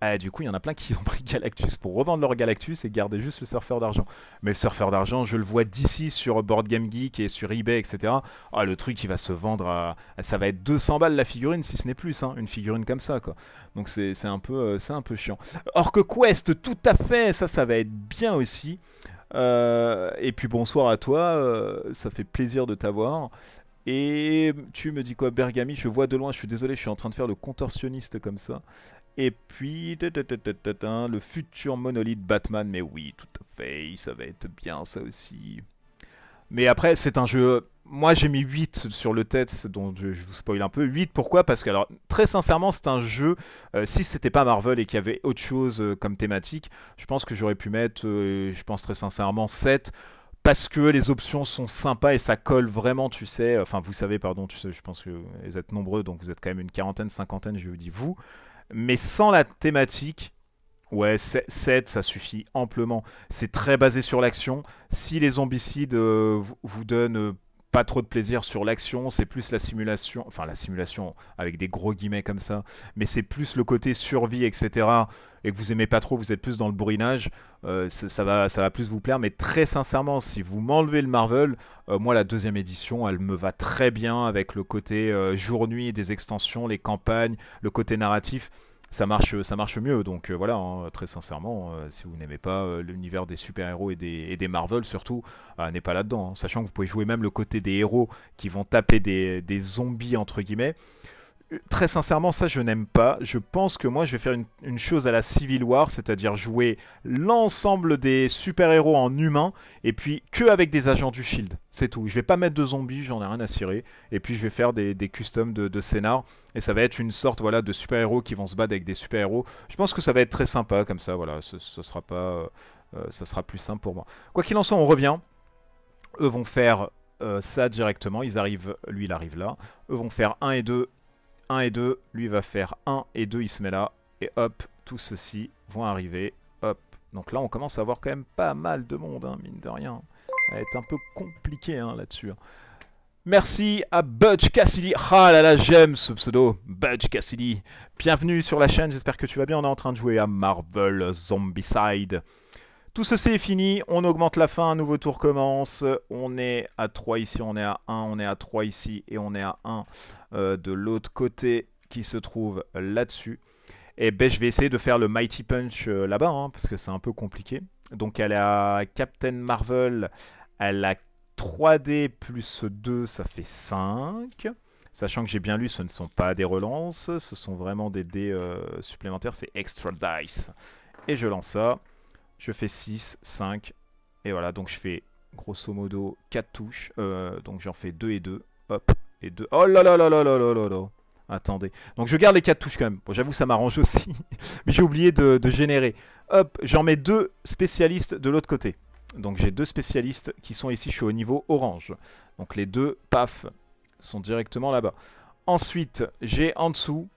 Ah, du coup, il y en a plein qui ont pris Galactus pour revendre leur Galactus et garder juste le surfeur d'argent. Mais le surfeur d'argent, je le vois d'ici sur Board Game Geek et sur eBay, etc. Ah, le truc, il va se vendre à. Ça va être 200 balles la figurine, si ce n'est plus, hein, une figurine comme ça, quoi. Donc c'est un, peu, euh, un peu chiant. Or que Quest, tout à fait, ça, ça va être bien aussi. Euh, et puis bonsoir à toi, euh, ça fait plaisir de t'avoir. Et tu me dis quoi, Bergami Je vois de loin, je suis désolé, je suis en train de faire le contorsionniste comme ça. Et puis, le futur monolithe Batman, mais oui, tout à fait, ça va être bien ça aussi. Mais après, c'est un jeu... Moi, j'ai mis 8 sur le tête, dont je, vous spoil un peu. 8, pourquoi Parce que, alors, très sincèrement, c'est un jeu... Euh, si c'était pas Marvel et qu'il y avait autre chose euh, comme thématique, je pense que j'aurais pu mettre, euh, je pense très sincèrement, 7 parce que les options sont sympas et ça colle vraiment, tu sais. Enfin, vous savez, pardon, tu sais, je pense que vous êtes nombreux, donc vous êtes quand même une quarantaine, cinquantaine, je vous dis vous mais sans la thématique, ouais, 7, ça suffit amplement. C'est très basé sur l'action. Si les zombicides euh, vous donnent euh, pas trop de plaisir sur l'action, c'est plus la simulation, enfin la simulation avec des gros guillemets comme ça, mais c'est plus le côté survie, etc. Et que vous aimez pas trop, vous êtes plus dans le bourrinage, euh, ça, va, ça va plus vous plaire. Mais très sincèrement, si vous m'enlevez le Marvel, euh, moi la deuxième édition, elle me va très bien avec le côté euh, jour-nuit des extensions, les campagnes, le côté narratif ça marche, ça marche mieux. Donc euh, voilà, hein, très sincèrement, euh, si vous n'aimez pas euh, l'univers des super-héros et des, Marvel, surtout, n'est pas là-dedans. Hein. Sachant que vous pouvez jouer même le côté des héros qui vont taper des, des zombies, entre guillemets très sincèrement, ça je n'aime pas. Je pense que moi je vais faire une, chose à la Civil War, c'est-à-dire jouer l'ensemble des super-héros en humains et puis que avec des agents du Shield. C'est tout. Je vais pas mettre de zombies, j'en ai rien à cirer. Et puis je vais faire des, des customs de, scénar et ça va être une sorte voilà de super-héros qui vont se battre avec des super-héros. Je pense que ça va être très sympa comme ça. Voilà, ce, sera pas, euh, euh, ça sera plus simple pour moi. Quoi qu'il en soit, on revient. Eux vont faire euh, ça directement. Ils arrivent, lui il arrive là. Eux vont faire 1 et 2 1 et 2, lui va faire 1 et 2, il se met là, et hop, tout ceci vont arriver, hop. Donc là, on commence à avoir quand même pas mal de monde, hein, mine de rien. Elle est un peu compliquée hein, là-dessus. Hein. Merci à Budge Cassidy. Ah là là, j'aime ce pseudo. Budge Cassidy. Bienvenue sur la chaîne, j'espère que tu vas bien. On est en train de jouer à Marvel Zombicide. Tout ceci est fini, on augmente la fin, un nouveau tour commence. On est à 3 ici, on est à 1, on est à 3 ici et on est à 1. Euh, de l'autre côté qui se trouve là-dessus. Et ben, je vais essayer de faire le Mighty Punch euh, là-bas, hein, parce que c'est un peu compliqué. Donc elle a Captain Marvel, elle a 3D plus 2, ça fait 5. Sachant que j'ai bien lu, ce ne sont pas des relances, ce sont vraiment des dés euh, supplémentaires, c'est extra dice. Et je lance ça, je fais 6, 5, et voilà, donc je fais grosso modo 4 touches, donc j'en fais 2 et 2, hop, et deux... Oh là là là là là là là là. Attendez. Donc je garde les quatre touches quand même. Bon, j'avoue, ça m'arrange *laughs* aussi. Mais j'ai oublié de, de, générer. Hop, j'en mets deux spécialistes de l'autre côté. Donc j'ai deux spécialistes qui sont ici. Je suis au niveau orange. Donc les deux, paf, sont directement là-bas. Ensuite, j'ai en dessous...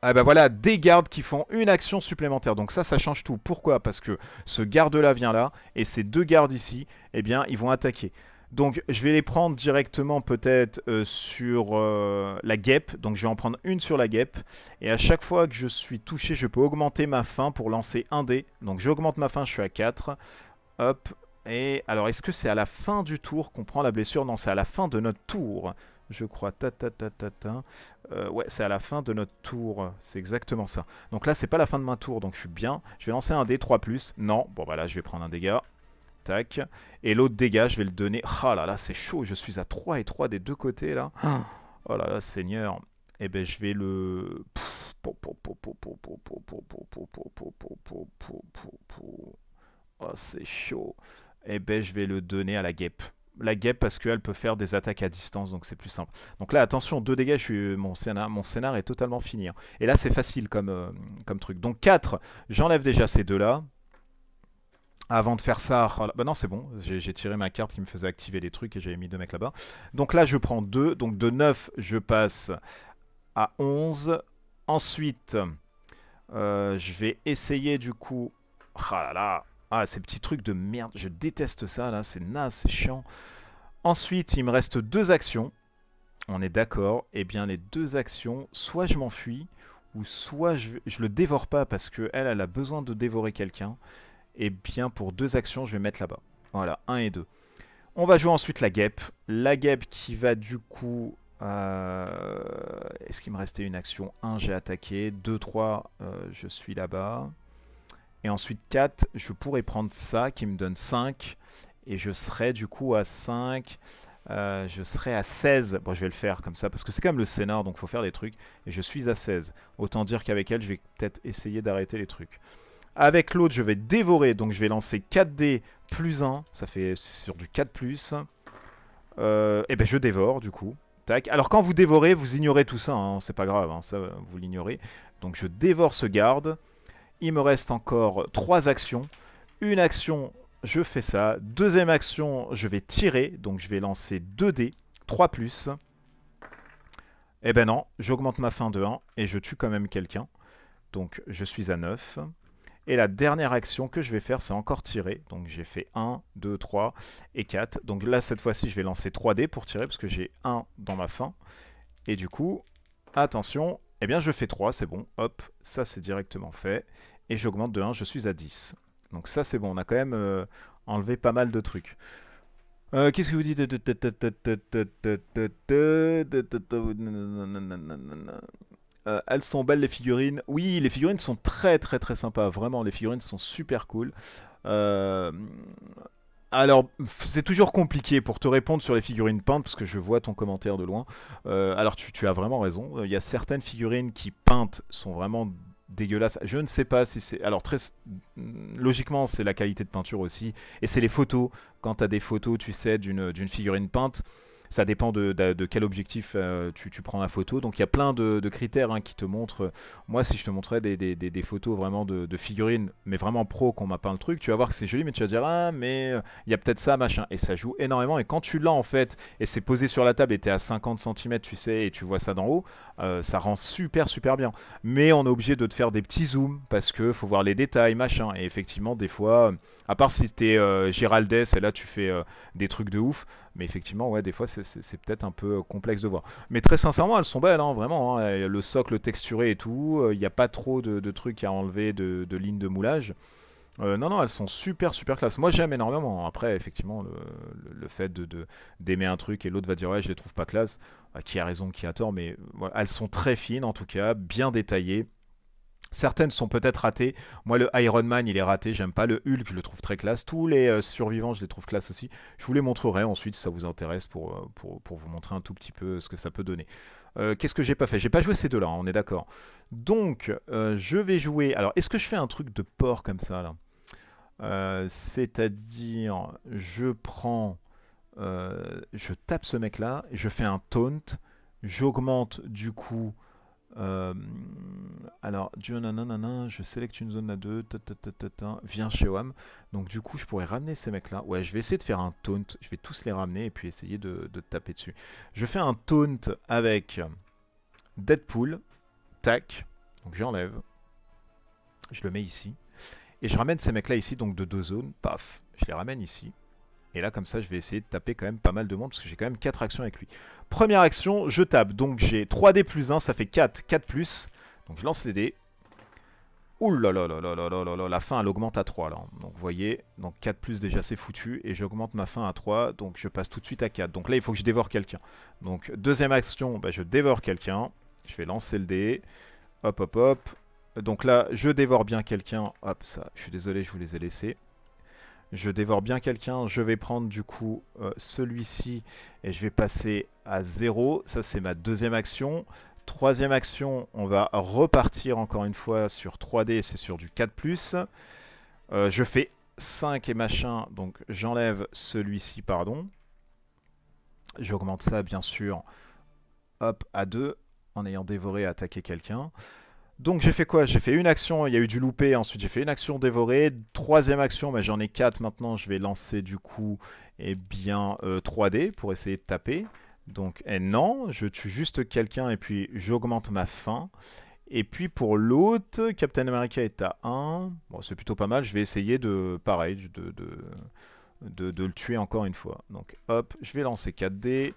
Ah bah voilà, des gardes qui font une action supplémentaire. Donc ça, ça change tout. Pourquoi Parce que ce garde-là vient là, et ces deux gardes ici, eh bien, ils vont attaquer. Donc je vais les prendre directement peut-être euh, sur euh, la guêpe. Donc je vais en prendre une sur la guêpe. Et à chaque fois que je suis touché, je peux augmenter ma fin pour lancer un dé. Donc j'augmente ma fin, je suis à 4. Hop. Et alors est-ce que c'est à la fin du tour qu'on prend la blessure Non, c'est à la fin de notre tour. Je crois, ta ta ta ta euh, ouais, c'est à la fin de notre tour. C'est exactement ça. Donc là, c'est pas la fin de ma tour, donc je suis bien. Je vais lancer un dé 3+. Non, bon bah là, je vais prendre un dégât. Et l'autre dégâts je vais le donner. Ah là là, c'est chaud, je suis à 3 et 3 des deux côtés là. Oh là là, Seigneur. Et ben je vais le... Oh, c'est chaud. Et ben je vais le donner à la guêpe. La guêpe parce qu'elle peut faire des attaques à distance, donc c'est plus simple. Donc là, attention, 2 dégâts, je suis... mon, scénar, mon scénar est totalement fini. Et là, c'est facile comme, comme truc. Donc 4, j'enlève déjà ces deux-là. Avant de faire ça, oh bah non, c'est bon, j'ai tiré ma carte qui me faisait activer les trucs et j'avais mis deux mecs là-bas. Donc là, je prends deux. Donc de 9, je passe à 11. Ensuite, euh, je vais essayer du coup... Ah là là Ah, ces petits trucs de merde, je déteste ça là, c'est naze, c'est chiant. Ensuite, il me reste deux actions. On est d'accord. Eh bien, les deux actions, soit je m'enfuis, ou soit je, je le dévore pas parce qu'elle, elle a besoin de dévorer quelqu'un et eh bien pour deux actions, je vais mettre là-bas. Voilà, 1 et 2. On va jouer ensuite la guêpe. La guêpe qui va du coup... Euh, est-ce qu'il me restait une action 1, j'ai attaqué. 2, 3, euh, je suis là-bas. Et ensuite 4, je pourrais prendre ça qui me donne 5. Et je serai du coup à 5. Euh, je serai à 16. Bon, je vais le faire comme ça, parce que c'est quand même le scénar, donc il faut faire des trucs. Et je suis à 16. Autant dire qu'avec elle, je vais peut-être essayer d'arrêter les trucs. Avec l'autre, je vais dévorer. Donc, je vais lancer 4D plus 1. Ça fait sur du 4 plus. Euh, et ben, je dévore, du coup. Tac. Alors, quand vous dévorez, vous ignorez tout ça. Hein. C'est pas grave, hein, ça, vous l'ignorez. Donc, je dévore ce garde. Il me reste encore 3 actions. Une action, je fais ça. Deuxième action, je vais tirer. Donc, je vais lancer 2D. 3 plus. Et eh ben non, j'augmente ma fin de 1 et je tue quand même quelqu'un. Donc je suis à 9. Et la dernière action que je vais faire, c'est encore tirer. Donc j'ai fait 1, 2, 3 et 4. Donc là, cette fois-ci, je vais lancer 3 d pour tirer, parce que j'ai 1 dans ma fin. Et du coup, attention, eh bien je fais 3, c'est bon. Hop, ça c'est directement fait. Et j'augmente de 1, je suis à 10. Donc ça c'est bon, on a quand même euh, enlevé pas mal de trucs. Euh, qu'est-ce que vous dites euh, elles sont belles les figurines. Oui, les figurines sont très très très sympas. Vraiment, les figurines sont super cool. Euh, alors, c'est toujours compliqué pour te répondre sur les figurines peintes, parce que je vois ton commentaire de loin. Euh, alors, tu, as vraiment raison. Il y a certaines figurines qui peintes sont vraiment dégueulasses. Je ne sais pas si c'est... Alors, très... Mm, logiquement, c'est la qualité de peinture aussi. Et c'est les photos. Quand tu as des photos, tu sais, d'une figurine peinte, ça dépend de, quel objectif euh, tu, prends la photo. Donc il y a plein de, critères hein, qui te montrent. Moi, si je te montrais des, photos vraiment de, figurines, mais vraiment pro, qu'on m'a peint le truc, tu vas voir que c'est joli, mais tu vas dire ah mais euh, il y a peut-être ça machin. Et ça joue énormément. Et quand tu l'as en fait et c'est posé sur la table et tu es à 50 cm, tu sais, et tu vois ça d'en haut, euh, ça rend super super bien. Mais on est obligé de te faire des petits zooms parce que faut voir les détails machin. Et effectivement, des fois, à part si tu es Giraldès et là tu fais des trucs de ouf. Mais effectivement, ouais, des fois, c'est peut-être un peu euh, complexe de voir. Mais très sincèrement, elles sont belles, hein, vraiment. Hein. Le socle texturé et tout. Euh, il n'y a pas trop de, trucs à enlever de, lignes de moulage. Euh, non, non, elles sont super, super classe. Moi, j'aime énormément. Après, effectivement, le, fait d'aimer de, d'aimer un truc et l'autre va dire, ouais, je les trouve pas classe. qui a raison, qui a tort, mais elles sont très fines en tout cas, bien détaillées. Certaines sont peut-être ratées. Moi, le Iron Man, il est raté. J'aime pas le Hulk, je le trouve très classe. Tous les euh, survivants, je les trouve classe aussi. Je vous les montrerai ensuite si ça vous intéresse pour, euh, pour, vous montrer un tout petit peu euh, ce que ça peut donner. Qu'est-ce que j'ai pas fait J'ai pas joué ces deux-là, hein, on est d'accord. Donc, je vais jouer. Alors, est-ce que je fais un truc de porc comme ça là C'est-à-dire, je prends. je tape ce mec-là, je fais un taunt, j'augmente du coup euh, alors, je sélectionne une zone à deux, viens chez WAM. Donc, du coup, je pourrais ramener ces mecs-là. Ouais, je vais essayer de faire un taunt. Je vais tous les ramener et puis essayer de taper dessus. Je fais un taunt avec Deadpool. Tac. Donc, j'enlève. Je le mets ici. Et je ramène ces mecs-là ici, donc de deux zones. Paf, je les ramène ici. Et là, comme ça, je vais essayer de taper quand même pas mal de monde, parce que j'ai quand même 4 actions avec lui. Première action, je tape. Donc j'ai 3D plus 1, ça fait 4. 4 plus. Donc je lance les dés. Ouh là là là là là là là la fin elle augmente à 3 là. Donc vous voyez, donc 4 plus déjà c'est foutu et j'augmente ma fin à 3, donc je passe tout de suite à 4. Donc là il faut que je dévore quelqu'un. Donc deuxième action, bah, je dévore quelqu'un, je vais lancer le dé, hop hop hop. Donc là je dévore bien quelqu'un, hop ça, je suis désolé je vous les ai laissés je dévore bien quelqu'un, je vais prendre du coup euh, celui-ci et je vais passer à 0. Ça c'est ma deuxième action. Troisième action, on va repartir encore une fois sur 3D, c'est sur du 4+. Euh, je fais 5 et machin, donc j'enlève celui-ci, pardon. J'augmente ça bien sûr, hop, à 2, en ayant dévoré, et attaqué quelqu'un. Donc j'ai fait quoi J'ai fait une action, il y a eu du loupé, ensuite j'ai fait une action dévorée, troisième action, mais j'en ai quatre maintenant, je vais lancer du coup eh bien, 3D euh, pour essayer de taper. Donc eh non, je tue juste quelqu'un et puis j'augmente ma faim. Et puis pour l'autre, Captain America est à 1. Bon, c'est plutôt pas mal, je vais essayer de, pareil, de, de, le tuer encore une fois. Donc hop, je vais lancer 4D.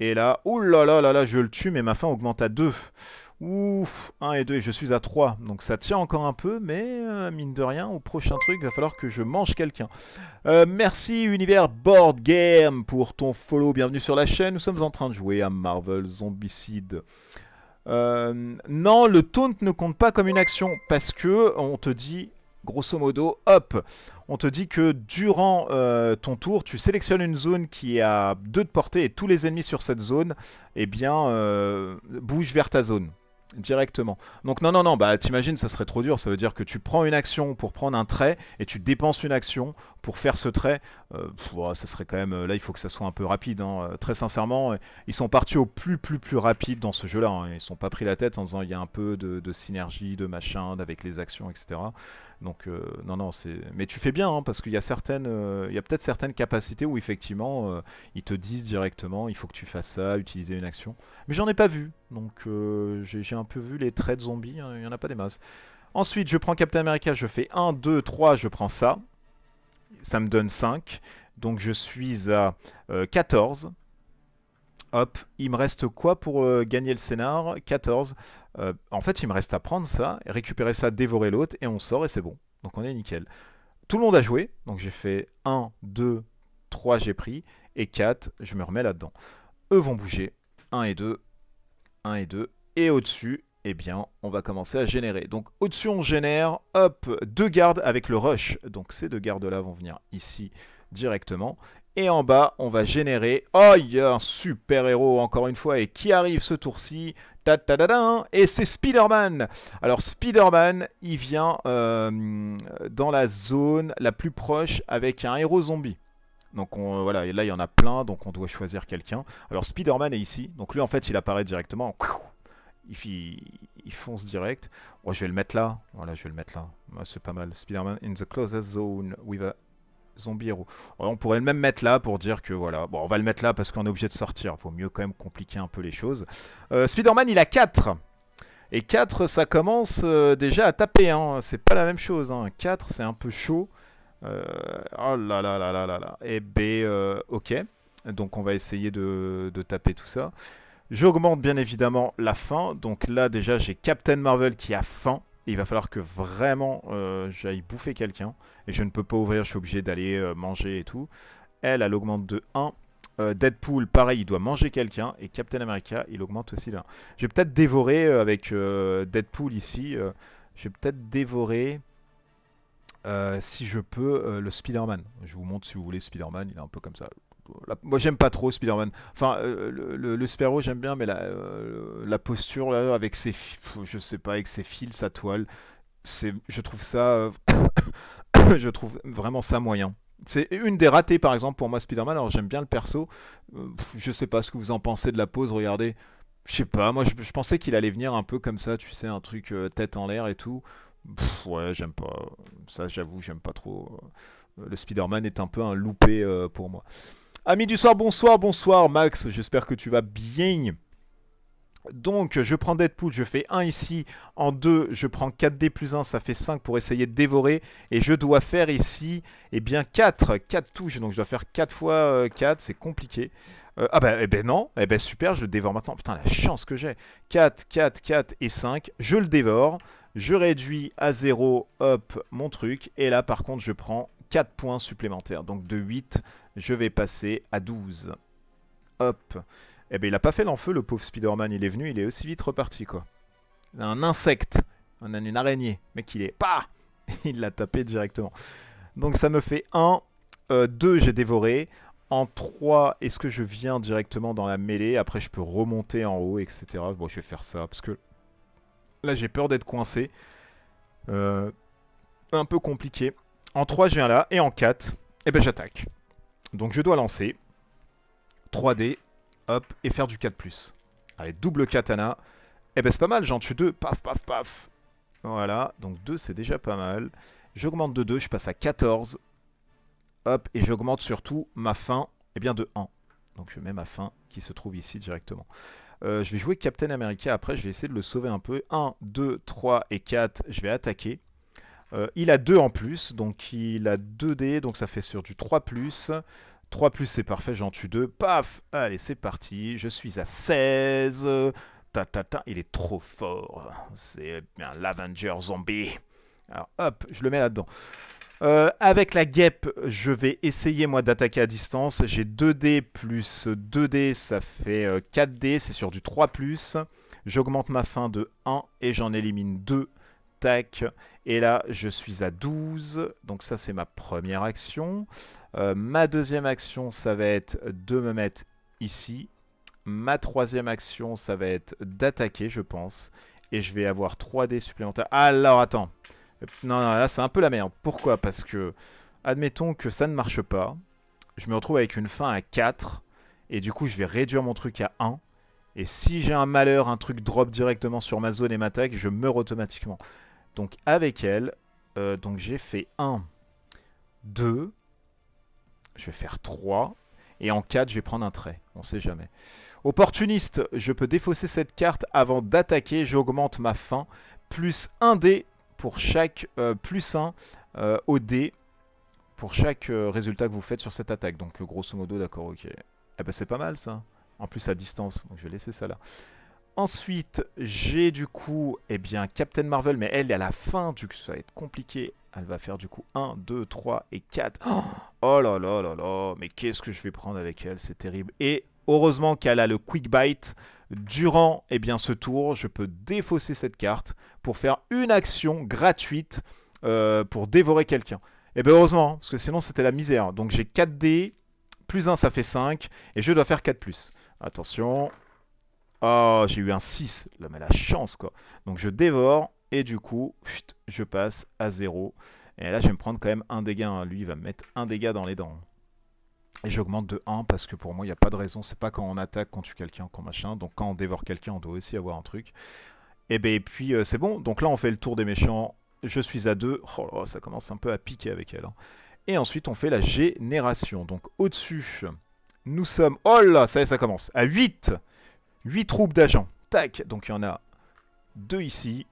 Et là, oulala, là là là, je le tue, mais ma faim augmente à 2. Ouf, 1 et 2 et je suis à 3. Donc ça tient encore un peu, mais euh, mine de rien, au prochain truc, il va falloir que je mange quelqu'un. Euh, merci Univers Board Game pour ton follow. Bienvenue sur la chaîne. Nous sommes en train de jouer à Marvel Zombicide. Euh, non, le taunt ne compte pas comme une action parce que on te dit grosso modo, hop, on te dit que durant ton tour, tu sélectionnes une zone qui a deux de portée et tous les ennemis sur cette zone, eh bien, bougent vers ta zone directement. Donc non, non, non, bah t'imagines, ça serait trop dur. Ça veut dire que tu prends une action pour prendre un trait et tu dépenses une action pour faire ce trait. Euh, ça serait quand même... Euh, là, il faut que ça soit un peu rapide. Hein. Euh, très sincèrement, ils sont partis au plus, plus, plus rapide dans ce jeu-là. Hein. Ils sont pas pris la tête en disant il y a un peu de, de synergie, de machin, avec les actions, etc. Donc euh, non, non, c'est. Mais tu fais bien, hein, parce qu'il y a certaines, euh, il y a peut-être certaines capacités où effectivement euh, ils te disent directement, il faut que tu fasses ça, utiliser une action. Mais j'en ai pas vu, donc j'ai un peu vu les traits de zombies, hein, il n'y en a pas des masses. Ensuite, je prends Captain America, je fais 1, 2, 3, je prends ça. Ça me donne 5. Donc je suis à 14. Hop, il me reste quoi pour gagner le scénar 14. Euh, en fait, il me reste à prendre ça, récupérer ça, dévorer l'autre, et on sort et c'est bon. Donc on est nickel. Tout le monde a joué, donc j'ai fait 1, 2, 3, j'ai pris, et 4, je me remets là-dedans. Eux vont bouger, 1 et 2, 1 et 2, et au-dessus, eh bien, on va commencer à générer. Donc au-dessus, on génère, hop, deux gardes avec le rush. Donc ces deux gardes-là vont venir ici directement. Et en bas, on va générer... Oh, il y a un super-héros, encore une fois. Et qui arrive ce tour-ci et c'est Spider-Man. Alors Spider-Man, il vient euh, dans la zone la plus proche avec un héros zombie. Donc on, voilà, là il y en a plein, donc on doit choisir quelqu'un. Alors Spider-Man est ici, donc lui en fait il apparaît directement. Il, fonce direct. Oh, je vais le mettre là. Voilà, je vais le mettre là. Ah, c'est pas mal. Spider-Man in the closest zone with a Zombie Hero. On pourrait même mettre là pour dire que voilà. Bon, on va le mettre là parce qu'on est obligé de sortir. vaut mieux quand même compliquer un peu les choses. Euh, Spider-Man, il a 4. Et 4, ça commence euh, déjà à taper. Hein. C'est pas la même chose. 4, hein. c'est un peu chaud. Euh, oh là là là là là là. Eh ok. Donc on va essayer de, de taper tout ça. J'augmente bien évidemment la fin. Donc là, déjà, j'ai Captain Marvel qui a faim il va falloir que vraiment euh, j'aille bouffer quelqu'un. Et je ne peux pas ouvrir, je suis obligé d'aller euh, manger et tout. Elle, elle augmente de 1. Euh, Deadpool, pareil, il doit manger quelqu'un. Et Captain America, il augmente aussi de 1. Je vais peut-être dévorer avec Deadpool ici. je vais peut-être dévorer, si je peux, le Spider-Man. Je vous montre si vous voulez Spider-Man, il est un peu comme ça moi j'aime pas trop Spider-Man. Enfin, euh, le, le, j'aime bien, mais euh, la, posture là, avec ses, je sais pas, avec ses fils, sa toile, c'est, je trouve ça, euh, *coughs* je trouve vraiment ça moyen. C'est une des ratées par exemple pour moi Spider-Man. Alors j'aime bien le perso. je sais pas ce que vous en pensez de la pose. Regardez, je sais pas. Moi je, pensais qu'il allait venir un peu comme ça, tu sais, un truc tête en l'air et tout. ouais, j'aime pas. Ça, j'avoue, j'aime pas trop. Le Spider-Man est un peu un loupé pour moi. Amis du soir, bonsoir, bonsoir Max, j'espère que tu vas bien. Donc je prends Deadpool, je fais 1 ici, en 2 je prends 4D plus 1, ça fait 5 pour essayer de dévorer. Et je dois faire ici, eh bien 4, 4 touches, donc je dois faire 4 fois 4, euh, c'est compliqué. Euh, ah bah eh ben non, eh ben super, je le dévore maintenant, putain la chance que j'ai. 4, 4, 4 et 5, je le dévore, je réduis à 0, hop, mon truc. Et là par contre je prends 4 points supplémentaires, donc de 8 je vais passer à 12. Hop. Eh ben il a pas fait l'enfeu le pauvre Spider-Man, il est venu, il est aussi vite reparti quoi. Un insecte, on a une araignée, mec il est... Pas *laughs* Il l'a tapé directement. Donc ça me fait 1, 2 euh, j'ai dévoré, en 3 est-ce que je viens directement dans la mêlée, après je peux remonter en haut, etc. Bon je vais faire ça, parce que là j'ai peur d'être coincé. Euh, un peu compliqué. En 3 je viens là, et en 4, eh ben j'attaque. Donc je dois lancer 3D, hop, et faire du 4+. Allez, double katana. Eh ben c'est pas mal, j'en tue 2, paf, paf, paf. Voilà, donc 2 c'est déjà pas mal. J'augmente de 2, je passe à 14. Hop, et j'augmente surtout ma fin, et eh bien de 1. Donc je mets ma fin qui se trouve ici directement. Euh, je vais jouer Captain America après, je vais essayer de le sauver un peu. 1, 2, 3 et 4, je vais attaquer. Euh, il a 2 en plus, donc il a 2 dés, donc ça fait sur du 3 ⁇ 3 plus c'est parfait, j'en tue 2. Paf Allez, c'est parti, je suis à 16. Ta ta il est trop fort. C'est un Lavenger zombie. Alors hop, je le mets là-dedans. Euh, avec la guêpe, je vais essayer moi d'attaquer à distance. J'ai 2D plus 2D, ça fait 4D, euh, c'est sur du 3 ⁇ J'augmente ma fin de 1 et j'en élimine 2. Et là, je suis à 12. Donc ça, c'est ma première action. Euh, ma deuxième action, ça va être de me mettre ici. Ma troisième action, ça va être d'attaquer, je pense. Et je vais avoir 3 dés supplémentaires. Alors, attends. Non, non, là, c'est un peu la merde. Pourquoi Parce que, admettons que ça ne marche pas. Je me retrouve avec une fin à 4. Et du coup, je vais réduire mon truc à 1. Et si j'ai un malheur, un truc drop directement sur ma zone et m'attaque, je meurs automatiquement. Donc avec elle, euh, donc j'ai fait 1, 2, je vais faire 3, et en 4 je vais prendre un trait, on sait jamais. Opportuniste, je peux défausser cette carte avant d'attaquer, j'augmente ma fin, plus 1 dé pour chaque, euh, plus euh, au dé pour chaque résultat que vous faites sur cette attaque. Donc grosso modo, d'accord, ok. Eh ben c'est pas mal ça. En plus à distance, donc je vais laisser ça là. Ensuite, j'ai du coup, eh bien, Captain Marvel, mais elle est à la fin, du coup, ça va être compliqué. Elle va faire du coup 1, 2, 3 et 4. *gasps* Oh, là là là là, mais qu'est-ce que je vais prendre avec elle, c'est terrible. Et heureusement qu'elle a le Quick Bite. Durant eh bien, ce tour, je peux défausser cette carte pour faire une action gratuite euh, pour dévorer quelqu'un. Et eh bien heureusement, hein, parce que sinon c'était la misère. Donc j'ai 4 dés, plus 1 ça fait 5, et je dois faire 4 plus. Attention, Oh, j'ai eu un 6. Là, mais la chance, quoi. Donc, je dévore. Et du coup, je passe à 0. Et là, je vais me prendre quand même un dégât. Hein. Lui, il va me mettre un dégât dans les dents. Et j'augmente de 1 parce que pour moi, il n'y a pas de raison. C'est pas quand on attaque, qu'on tue quelqu'un, qu'on machin. Donc, quand on dévore quelqu'un, on doit aussi avoir un truc. Et eh ben, et puis, euh, c'est bon. Donc là, on fait le tour des méchants. Je suis à 2. Oh ça commence un peu à piquer avec elle. Hein. Et ensuite, on fait la génération. Donc, au-dessus, nous sommes... Oh là, ça y ça commence. À 8 8 troupes d'agents. Tac Donc il y en a 2 ici.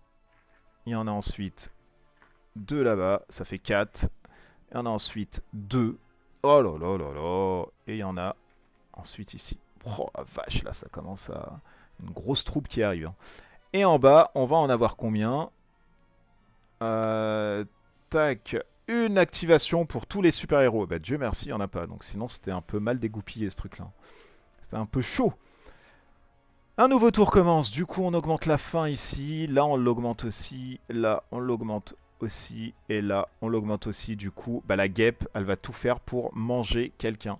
Il y en a ensuite 2 là-bas. Ça fait 4. Il y en a ensuite 2. Oh là là là là Et il y en a ensuite ici. Oh vache, là ça commence à... Une grosse troupe qui arrive. Hein. Et en bas, on va en avoir combien euh, Tac une activation pour tous les super-héros. Bah Dieu merci, il n'y en a pas. Donc sinon c'était un peu mal dégoupillé ce truc-là. C'était un peu chaud. Un nouveau tour commence, du coup on augmente la fin ici, là on l'augmente aussi, là on l'augmente aussi, et là on l'augmente aussi, du coup bah, la guêpe elle va tout faire pour manger quelqu'un.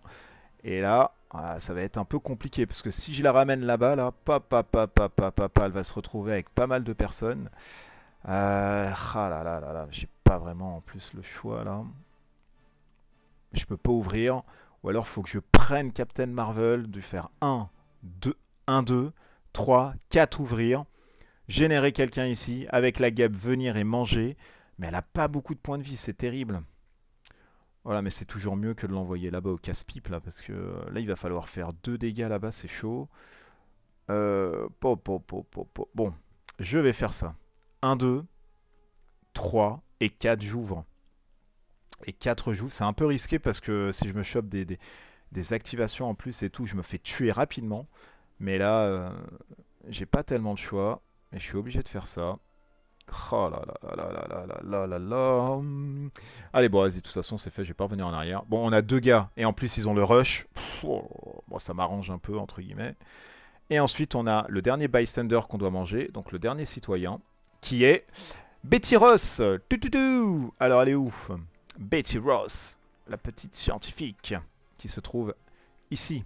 Et là, ah, ça va être un peu compliqué, parce que si je la ramène là-bas, là, papa, papa, papa, papa, elle va se retrouver avec pas mal de personnes. Euh, ah là là là là, j'ai pas vraiment en plus le choix là. Je peux pas ouvrir, ou alors faut que je prenne Captain Marvel, de faire 1, 2, 1, 2 3, 4 ouvrir, générer quelqu'un ici, avec la guêpe venir et manger, mais elle n'a pas beaucoup de points de vie, c'est terrible. Voilà, mais c'est toujours mieux que de l'envoyer là-bas au casse-pipe, là, parce que euh, là, il va falloir faire 2 dégâts là-bas, c'est chaud. Euh, bon, je vais faire ça. 1, 2, 3 et 4 j'ouvre. Et 4 j'ouvre, c'est un peu risqué parce que si je me chope des, des activations en plus et tout, je me fais tuer rapidement. Mais là, euh, j'ai pas tellement de choix. Mais je suis obligé de faire ça. Oh là là là là là là là là Allez, bon, vas-y, de toute façon, c'est fait, je vais pas revenir en arrière. Bon, on a deux gars, et en plus, ils ont le rush. Oh, bon, ça m'arrange un peu, entre guillemets. Et ensuite, on a le dernier bystander qu'on doit manger, donc le dernier citoyen, qui est Betty Ross Alors, elle est où Betty Ross, la petite scientifique, qui se trouve ici.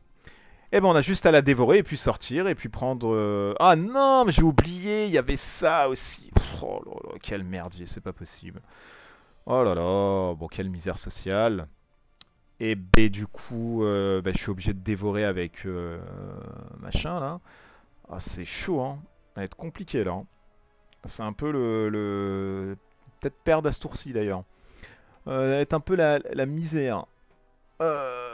Et eh ben on a juste à la dévorer et puis sortir et puis prendre. Euh, ah non, mais j'ai oublié, il y avait ça aussi. oh là là, quel merdier, c'est pas possible. Oh là là, bon, quelle misère sociale. Et ben, du coup, euh, ben, je suis obligé de dévorer avec euh, machin là. Ah, c'est chaud, hein. Ça va être compliqué là. Hein. C'est un peu le. Peut-être perdre à ce tour-ci d'ailleurs. ça va être un peu la, la misère. Euh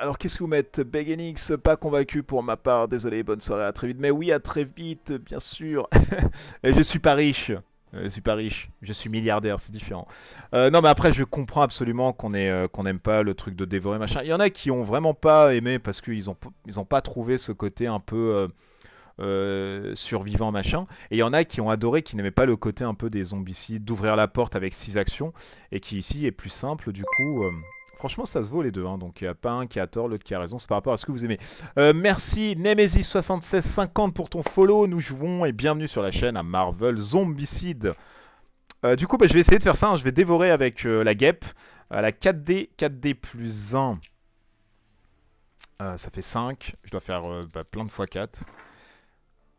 alors qu'est-ce que vous mettez Beginix, pas convaincu pour ma part, désolé, bonne soirée, à très vite. Mais oui, à très vite, bien sûr. *laughs* je suis pas riche. Je suis pas riche, je suis milliardaire, c'est différent. Euh, non, mais après, je comprends absolument qu'on est euh, n'aime pas le truc de dévorer machin. Il y en a qui ont vraiment pas aimé parce qu'ils ont, pas trouvé ce côté un peu euh, survivant machin. Et il y en a qui ont adoré, qui n'aimaient pas le côté un peu des zombies, d'ouvrir la porte avec six actions et qui ici est plus simple du coup. Franchement, ça se vaut les deux. Hein. Donc, il n'y a pas un qui a tort, l'autre qui a raison. C'est par rapport à ce que vous aimez. Euh, merci Nemesis7650 pour ton follow. Nous jouons et bienvenue sur la chaîne à Marvel Zombicide. Euh, du coup, bah, je vais essayer de faire ça. Hein. Je vais dévorer avec euh, la guêpe. la 4D, 4D plus 1. ça fait 5. Je dois faire bah, plein de fois 4.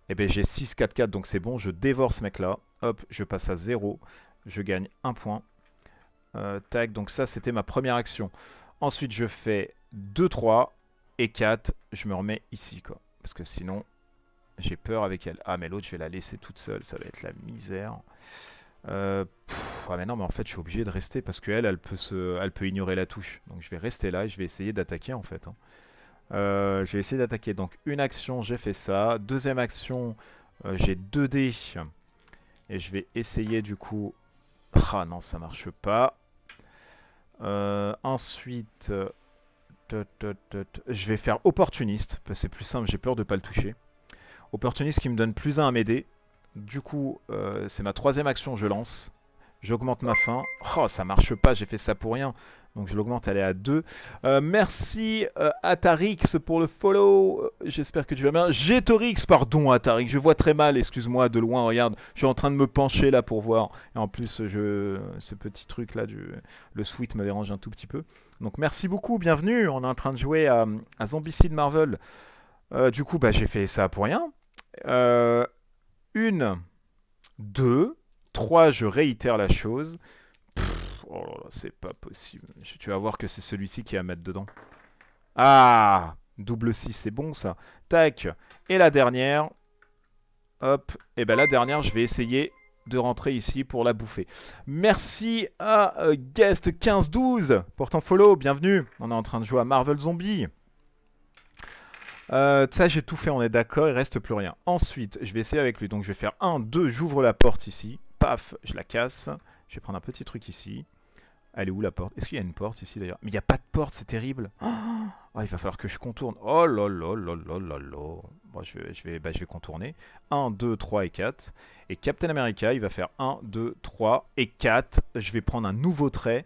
Et bien, j'ai 6, 4, 4. Donc, c'est bon. Je dévore ce mec-là. Hop, je passe à 0. Je gagne 1 point. Euh, tac, donc ça c'était ma première action. Ensuite je fais 2, 3 et 4. Je me remets ici quoi. Parce que sinon j'ai peur avec elle. Ah mais l'autre je vais la laisser toute seule, ça va être la misère. Euh, ah mais non mais en fait je suis obligé de rester parce qu'elle elle peut, se, elle peut ignorer la touche. Donc je vais rester là et je vais essayer d'attaquer en fait. Hein. Euh, je vais essayer d'attaquer. Donc une action j'ai fait ça. Deuxième action j'ai 2 dés. Et je vais essayer du coup... Ah non ça marche pas. Euh, ensuite, euh, je vais faire opportuniste, parce que c'est plus simple, j'ai peur de pas le toucher. Opportuniste qui me donne plus 1 à m'aider. Du coup, euh, c'est ma troisième action, je lance. J'augmente ma faim. Oh, ça marche pas, j'ai fait ça pour rien. Donc je l'augmente, elle est à 2. Euh, merci euh, Atarix pour le follow. Euh, j'espère que tu vas bien. Gétorix, pardon Atarix, je vois très mal, excuse-moi, de loin, regarde. Je suis en train de me pencher là pour voir. Et en plus, je... ce petit truc là, du... le sweat me dérange un tout petit peu. Donc merci beaucoup, bienvenue. On est en train de jouer à, à Zombicide Marvel. du coup, bah, j'ai fait ça pour rien. une, deux, trois, je réitère la chose. Oh là là, c'est pas possible. Tu vas voir que c'est celui-ci qui à mettre dedans. Ah Double 6, c'est bon ça. Tac. Et la dernière. Hop. Et eh ben la dernière, je vais essayer de rentrer ici pour la bouffer. Merci à euh, Guest1512 pour ton follow. Bienvenue. On est en train de jouer à Marvel Zombie. Euh, ça, j'ai tout fait, on est d'accord, il reste plus rien. Ensuite, je vais essayer avec lui. Donc, je vais faire 1, 2, j'ouvre la porte ici. Paf, je la casse. Je vais prendre un petit truc ici. Elle est où la porte Est-ce qu'il y a une porte ici d'ailleurs Mais il n'y a pas de porte, c'est terrible. *gasps* Oh, il va falloir que je contourne. Oh là là là là là là. je, je, vais, je vais bah, contourner. 1, 2, 3 et 4. Et Captain America, il va faire 1, 2, 3 et 4. Je vais prendre un nouveau trait.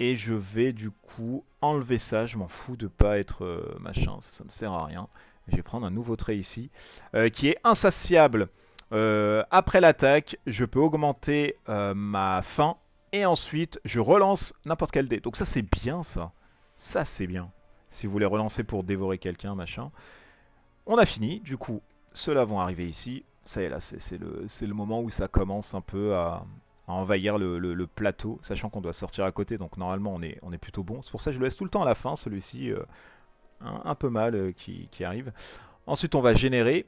Et je vais du coup enlever ça. Je m'en fous de pas être euh, machin. Ça, ne me sert à rien. Je vais prendre un nouveau trait ici. Euh, qui est insatiable. Euh, après l'attaque, je peux augmenter ma faim et ensuite, je relance n'importe quel dé. Donc ça, c'est bien, ça. Ça, c'est bien. Si vous voulez relancer pour dévorer quelqu'un, machin. On a fini. Du coup, ceux-là vont arriver ici. Ça y est, là, c'est le, moment où ça commence un peu à, envahir le, plateau, sachant qu'on doit sortir à côté, donc normalement on est, plutôt bon. C'est pour ça que je le laisse tout le temps à la fin, celui-ci, euh, un, peu mal euh, qui, qui arrive. Ensuite, on va générer.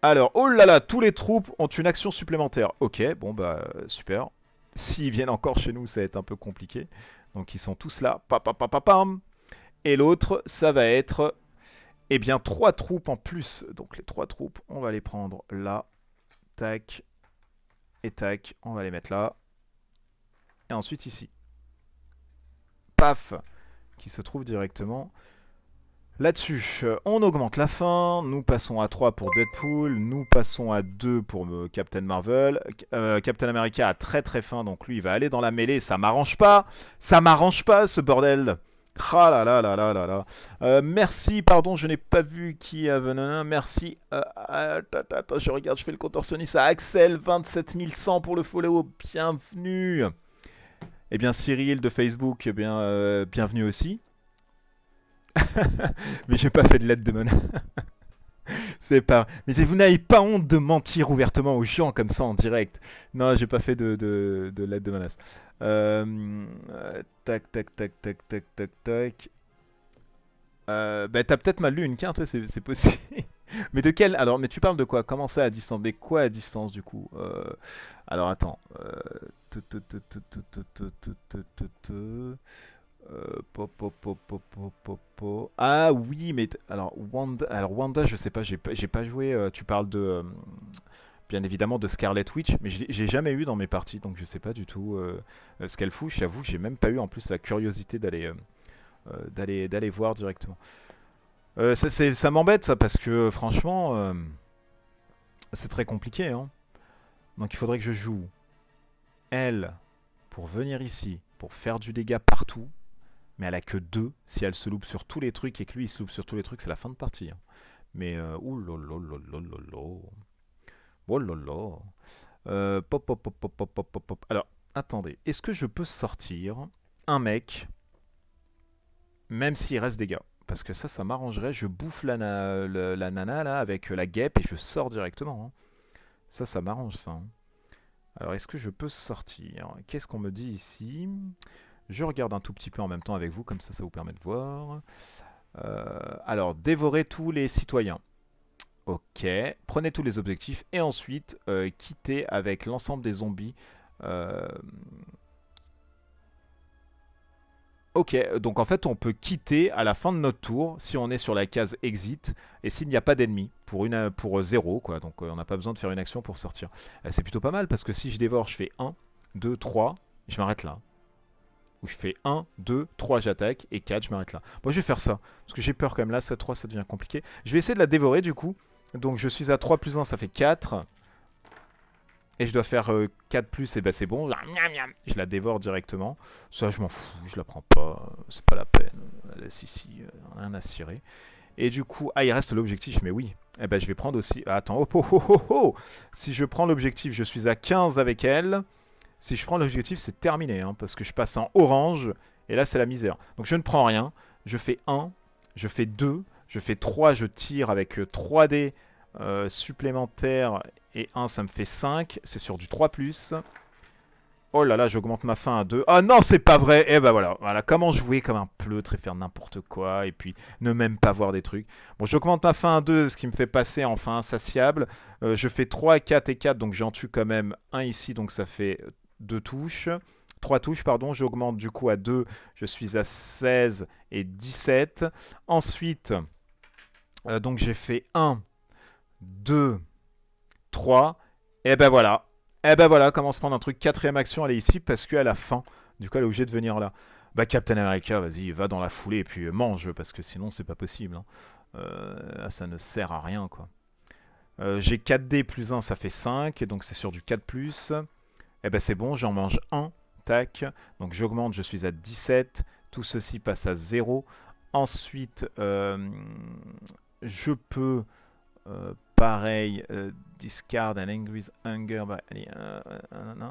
Alors, oh là là, tous les troupes ont une action supplémentaire. Ok, bon bah super. S'ils viennent encore chez nous, ça va être un peu compliqué. Donc ils sont tous là. Et l'autre, ça va être eh bien trois troupes en plus. Donc les trois troupes, on va les prendre là. Tac. Et tac. On va les mettre là. Et ensuite ici. Paf. Qui se trouve directement Là-dessus, euh, on augmente la fin, nous passons à 3 pour Deadpool, nous passons à 2 pour euh, Captain Marvel, euh, Captain America a très très faim, donc lui il va aller dans la mêlée, ça m'arrange pas, ça m'arrange pas ce bordel ah merci, pardon, je n'ai pas vu qui a venu, merci. attends, je regarde, je fais le contorsionniste à Axel, 27100 pour le follow. Bienvenue. Et eh bien, Cyril de Facebook, eh bien, bienvenue aussi. *laughs* mais j'ai pas fait de lettre de menace. *laughs* c'est pas. Mais vous n'avez pas honte de mentir ouvertement aux gens comme ça en direct. Non, j'ai pas fait de, de, de lettre de menace. Euh, tac, tac, tac, tac, tac, tac, tac. Euh, bah, t'as peut-être mal lu une carte, c'est possible. *laughs* mais de quelle Alors, mais tu parles de quoi Comment ça à distance Mais quoi à distance du coup euh, Alors attends. Euh, po, po, po, po, ah oui, mais alors Wanda, alors Wanda, je sais pas, j'ai pas, pas joué. Euh, tu parles de, euh, bien évidemment, de Scarlet Witch, mais j'ai jamais eu dans mes parties, donc je sais pas du tout ce qu'elle fout. J'avoue que j'ai même pas eu en plus la curiosité d'aller, d'aller, d'aller voir directement. ça, ça m'embête ça parce que franchement, c'est très compliqué. Hein. donc il faudrait que je joue elle pour venir ici, pour faire du dégât partout, mais elle a que deux. si elle se loupe sur tous les trucs et que lui il se loupe sur tous les trucs, c'est la fin de partie. Hein. Mais euh, oulolololololo. Oh euh, pop, pop, pop, pop, pop, pop, pop. Alors, attendez, est-ce que je peux sortir un mec, même s'il reste des gars Parce que ça, ça m'arrangerait, je bouffe la, la, nana là avec la guêpe et je sors directement. Hein. Ça, ça m'arrange ça. Hein. Alors, est-ce que je peux sortir Qu'est-ce qu'on me dit ici je regarde un tout petit peu en même temps avec vous, comme ça, ça vous permet de voir. Euh, alors, dévorez tous les citoyens. Ok, prenez tous les objectifs et ensuite euh, quittez avec l'ensemble des zombies. Euh. Ok, donc en fait on peut quitter à la fin de notre tour si on est sur la case exit et s'il n'y a pas d'ennemis pour, une, pour zéro, quoi, donc on n'a pas besoin de faire une action pour sortir. C'est plutôt pas mal parce que si je dévore je fais 1, 2, 3, je m'arrête là où je fais 1, 2, 3 j'attaque et 4 je m'arrête là. Moi je vais faire ça, parce que j'ai peur quand même là, ça 3 ça devient compliqué. Je vais essayer de la dévorer du coup, donc je suis à 3 plus 1 ça fait 4. Et je dois faire 4 plus et bah ben, c'est bon, je la dévore directement. Ça je m'en fous, je la prends pas, c'est pas la peine, la laisse ici, rien à cirer. Et du coup, ah il reste l'objectif, mais oui. Eh ben je vais prendre aussi, attends, oh, oh, oh, oh, Si je prends l'objectif, je suis à 15 avec elle. Si je prends l'objectif, c'est terminé, hein, parce que je passe en orange, et là c'est la misère. Donc je ne prends rien, je fais 1, je fais 2, je fais 3, je tire avec 3 euh, d euh, supplémentaires, et 1 ça me fait 5, c'est sur du 3+. Oh là là, j'augmente ma fin à 2. Ah oh non, c'est pas vrai Eh ben voilà, voilà, comment jouer comme un pleutre et faire n'importe quoi, et puis ne même pas voir des trucs. Bon, j'augmente ma fin à 2, ce qui me fait passer en fin insatiable. Euh, je fais 3, 4 et 4, donc j'en tue quand même un ici, donc ça fait 2 touches, 3 touches, pardon. J'augmente du coup à 2, je suis à 16 et 17. Ensuite, euh, donc j'ai fait 1, 2, 3. Et ben voilà. Et ben voilà comment se prendre un truc. Quatrième action, elle est ici parce qu'à la fin, du coup, elle est obligée de venir là. Bah Captain America, vas-y, va dans la foulée et puis mange parce que sinon c'est pas possible. Hein. Euh, ça ne sert à rien quoi. Euh, j'ai 4D plus 1, ça fait 5, donc c'est sur du 4+ eh ben c'est bon, j'en mange un, tac, donc j'augmente, je suis à 17, tout ceci passe à 0. Ensuite, euh, je peux, euh, pareil, euh, discard and increase hunger,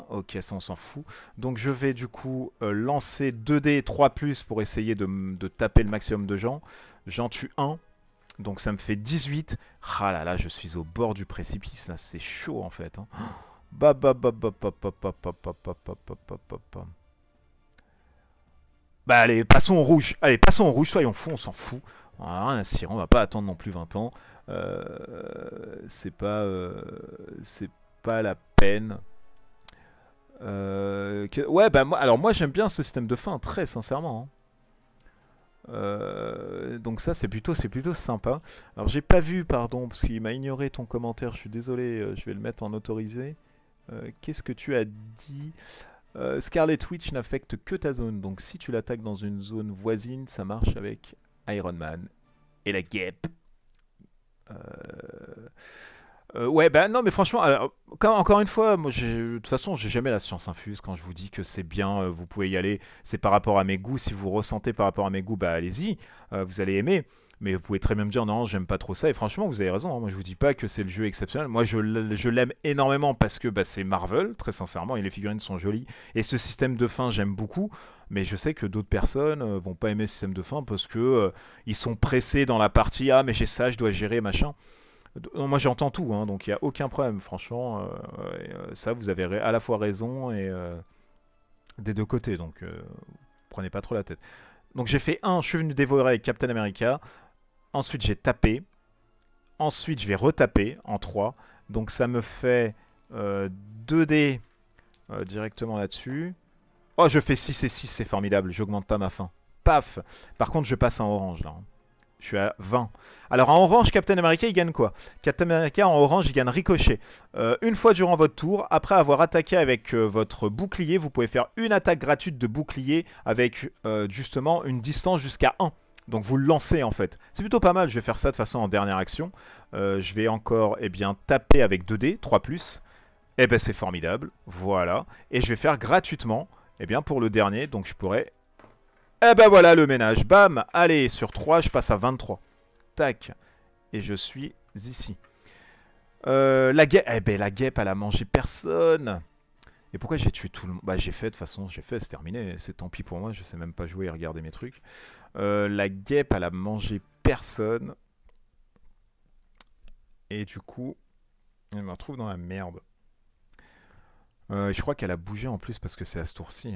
ok, ça on s'en fout. Donc je vais du coup lancer 2D 3 pour essayer de, taper le maximum de gens. J'en tue un, donc ça me fait 18. Ah là là, je suis au bord du précipice, là c'est chaud en fait. Hein. Bah allez, passons au rouge. Allez, passons au rouge, soyons fous, on s'en fout. On a rien on va pas attendre non plus 20 ans. c'est pas... c'est pas la peine. ouais, bah moi, alors moi j'aime bien ce système de fin, très sincèrement. donc ça c'est plutôt c'est plutôt sympa alors j'ai pas vu pardon parce qu'il m'a ignoré ton commentaire je suis désolé je vais le mettre en autorisé euh, qu'est-ce que tu as dit euh, Scarlet Witch n'affecte que ta zone, donc si tu l'attaques dans une zone voisine, ça marche avec Iron Man et la guêpe. Euh, ouais, bah, non, mais franchement, encore une fois, moi, de toute façon, j'ai jamais la science infuse. Quand je vous dis que c'est bien, vous pouvez y aller. C'est par rapport à mes goûts. Si vous ressentez par rapport à mes goûts, bah allez-y, vous allez aimer mais vous pouvez très bien me dire non, j'aime pas trop ça. Et franchement, vous avez raison. Hein. Moi, je vous dis pas que c'est le jeu exceptionnel. Moi, je l'aime énormément parce que bah, c'est Marvel, très sincèrement, et les figurines sont jolies. Et ce système de fin, j'aime beaucoup. Mais je sais que d'autres personnes euh, vont pas aimer ce système de fin parce que euh, ils sont pressés dans la partie. Ah, mais j'ai ça, je dois gérer machin. moi j'entends tout, hein, donc il n'y a aucun problème, franchement. Euh, ça, vous avez à la fois raison et des deux côtés, donc prenez pas trop la tête. Donc j'ai fait un, je suis venu dévorer avec Captain America. Ensuite, j'ai tapé. Ensuite, je vais retaper en 3. Donc ça me fait 2D euh, euh, directement là-dessus. Oh, je fais 6 et 6, c'est formidable. J'augmente pas ma fin. Paf Par contre, je passe en orange, là. Hein. Je suis à 20. Alors, en orange, Captain America, il gagne quoi Captain America, en orange, il gagne ricochet. Euh, une fois durant votre tour, après avoir attaqué avec votre bouclier, vous pouvez faire une attaque gratuite de bouclier avec, justement, une distance jusqu'à 1. Donc vous le lancez en fait. C'est plutôt pas mal, je vais faire ça de façon en dernière action. Euh, je vais encore eh bien, taper avec 2D, 3 ⁇ Eh ben c'est formidable, voilà. Et je vais faire gratuitement, eh bien pour le dernier, donc je pourrais... Eh ben voilà le ménage, bam Allez, sur 3, je passe à 23. Tac. Et je suis ici. Euh, la guêpe, eh ben la guêpe, elle a mangé personne et pourquoi j'ai tué tout le monde Bah j'ai fait, de toute façon, j'ai fait, c'est terminé, c'est tant pis pour moi, je sais même pas jouer et regarder mes trucs. Euh, la guêpe, elle a mangé personne. Et du coup, elle me retrouve dans la merde. Euh, je crois qu'elle a bougé en plus parce que c'est à ce tour-ci.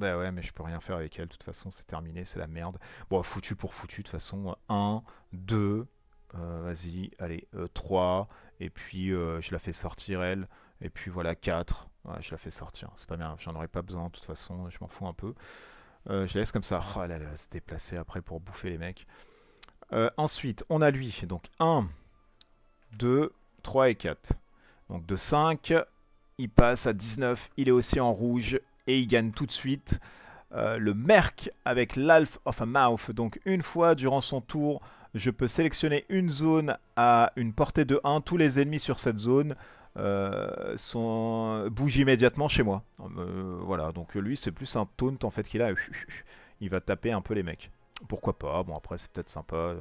ouais, mais je peux rien faire avec elle. De toute façon, c'est terminé, c'est la merde. Bon, foutu pour foutu, de toute façon. 1, 2, euh, vas-y, allez, 3. et puis, je la fais sortir, elle. Et puis voilà, 4. je la fais sortir. C'est pas bien, j'en aurais pas besoin. De toute façon, je m'en fous un peu. Euh, je laisse comme ça. Oh, là, là, là, se déplacer après pour bouffer les mecs. Euh, ensuite, on a lui. Donc 1, 2, 3 et 4. Donc de 5, il passe à 19. Il est aussi en rouge et il gagne tout de suite. Euh, le Merc avec l'Alf of a Mouth. Donc une fois durant son tour, je peux sélectionner une zone à une portée de 1, tous les ennemis sur cette zone euh, son euh, immédiatement chez moi. Euh, voilà, donc lui c'est plus un taunt en fait qu'il a. *laughs* Il va taper un peu les mecs. Pourquoi pas, bon après c'est peut-être sympa.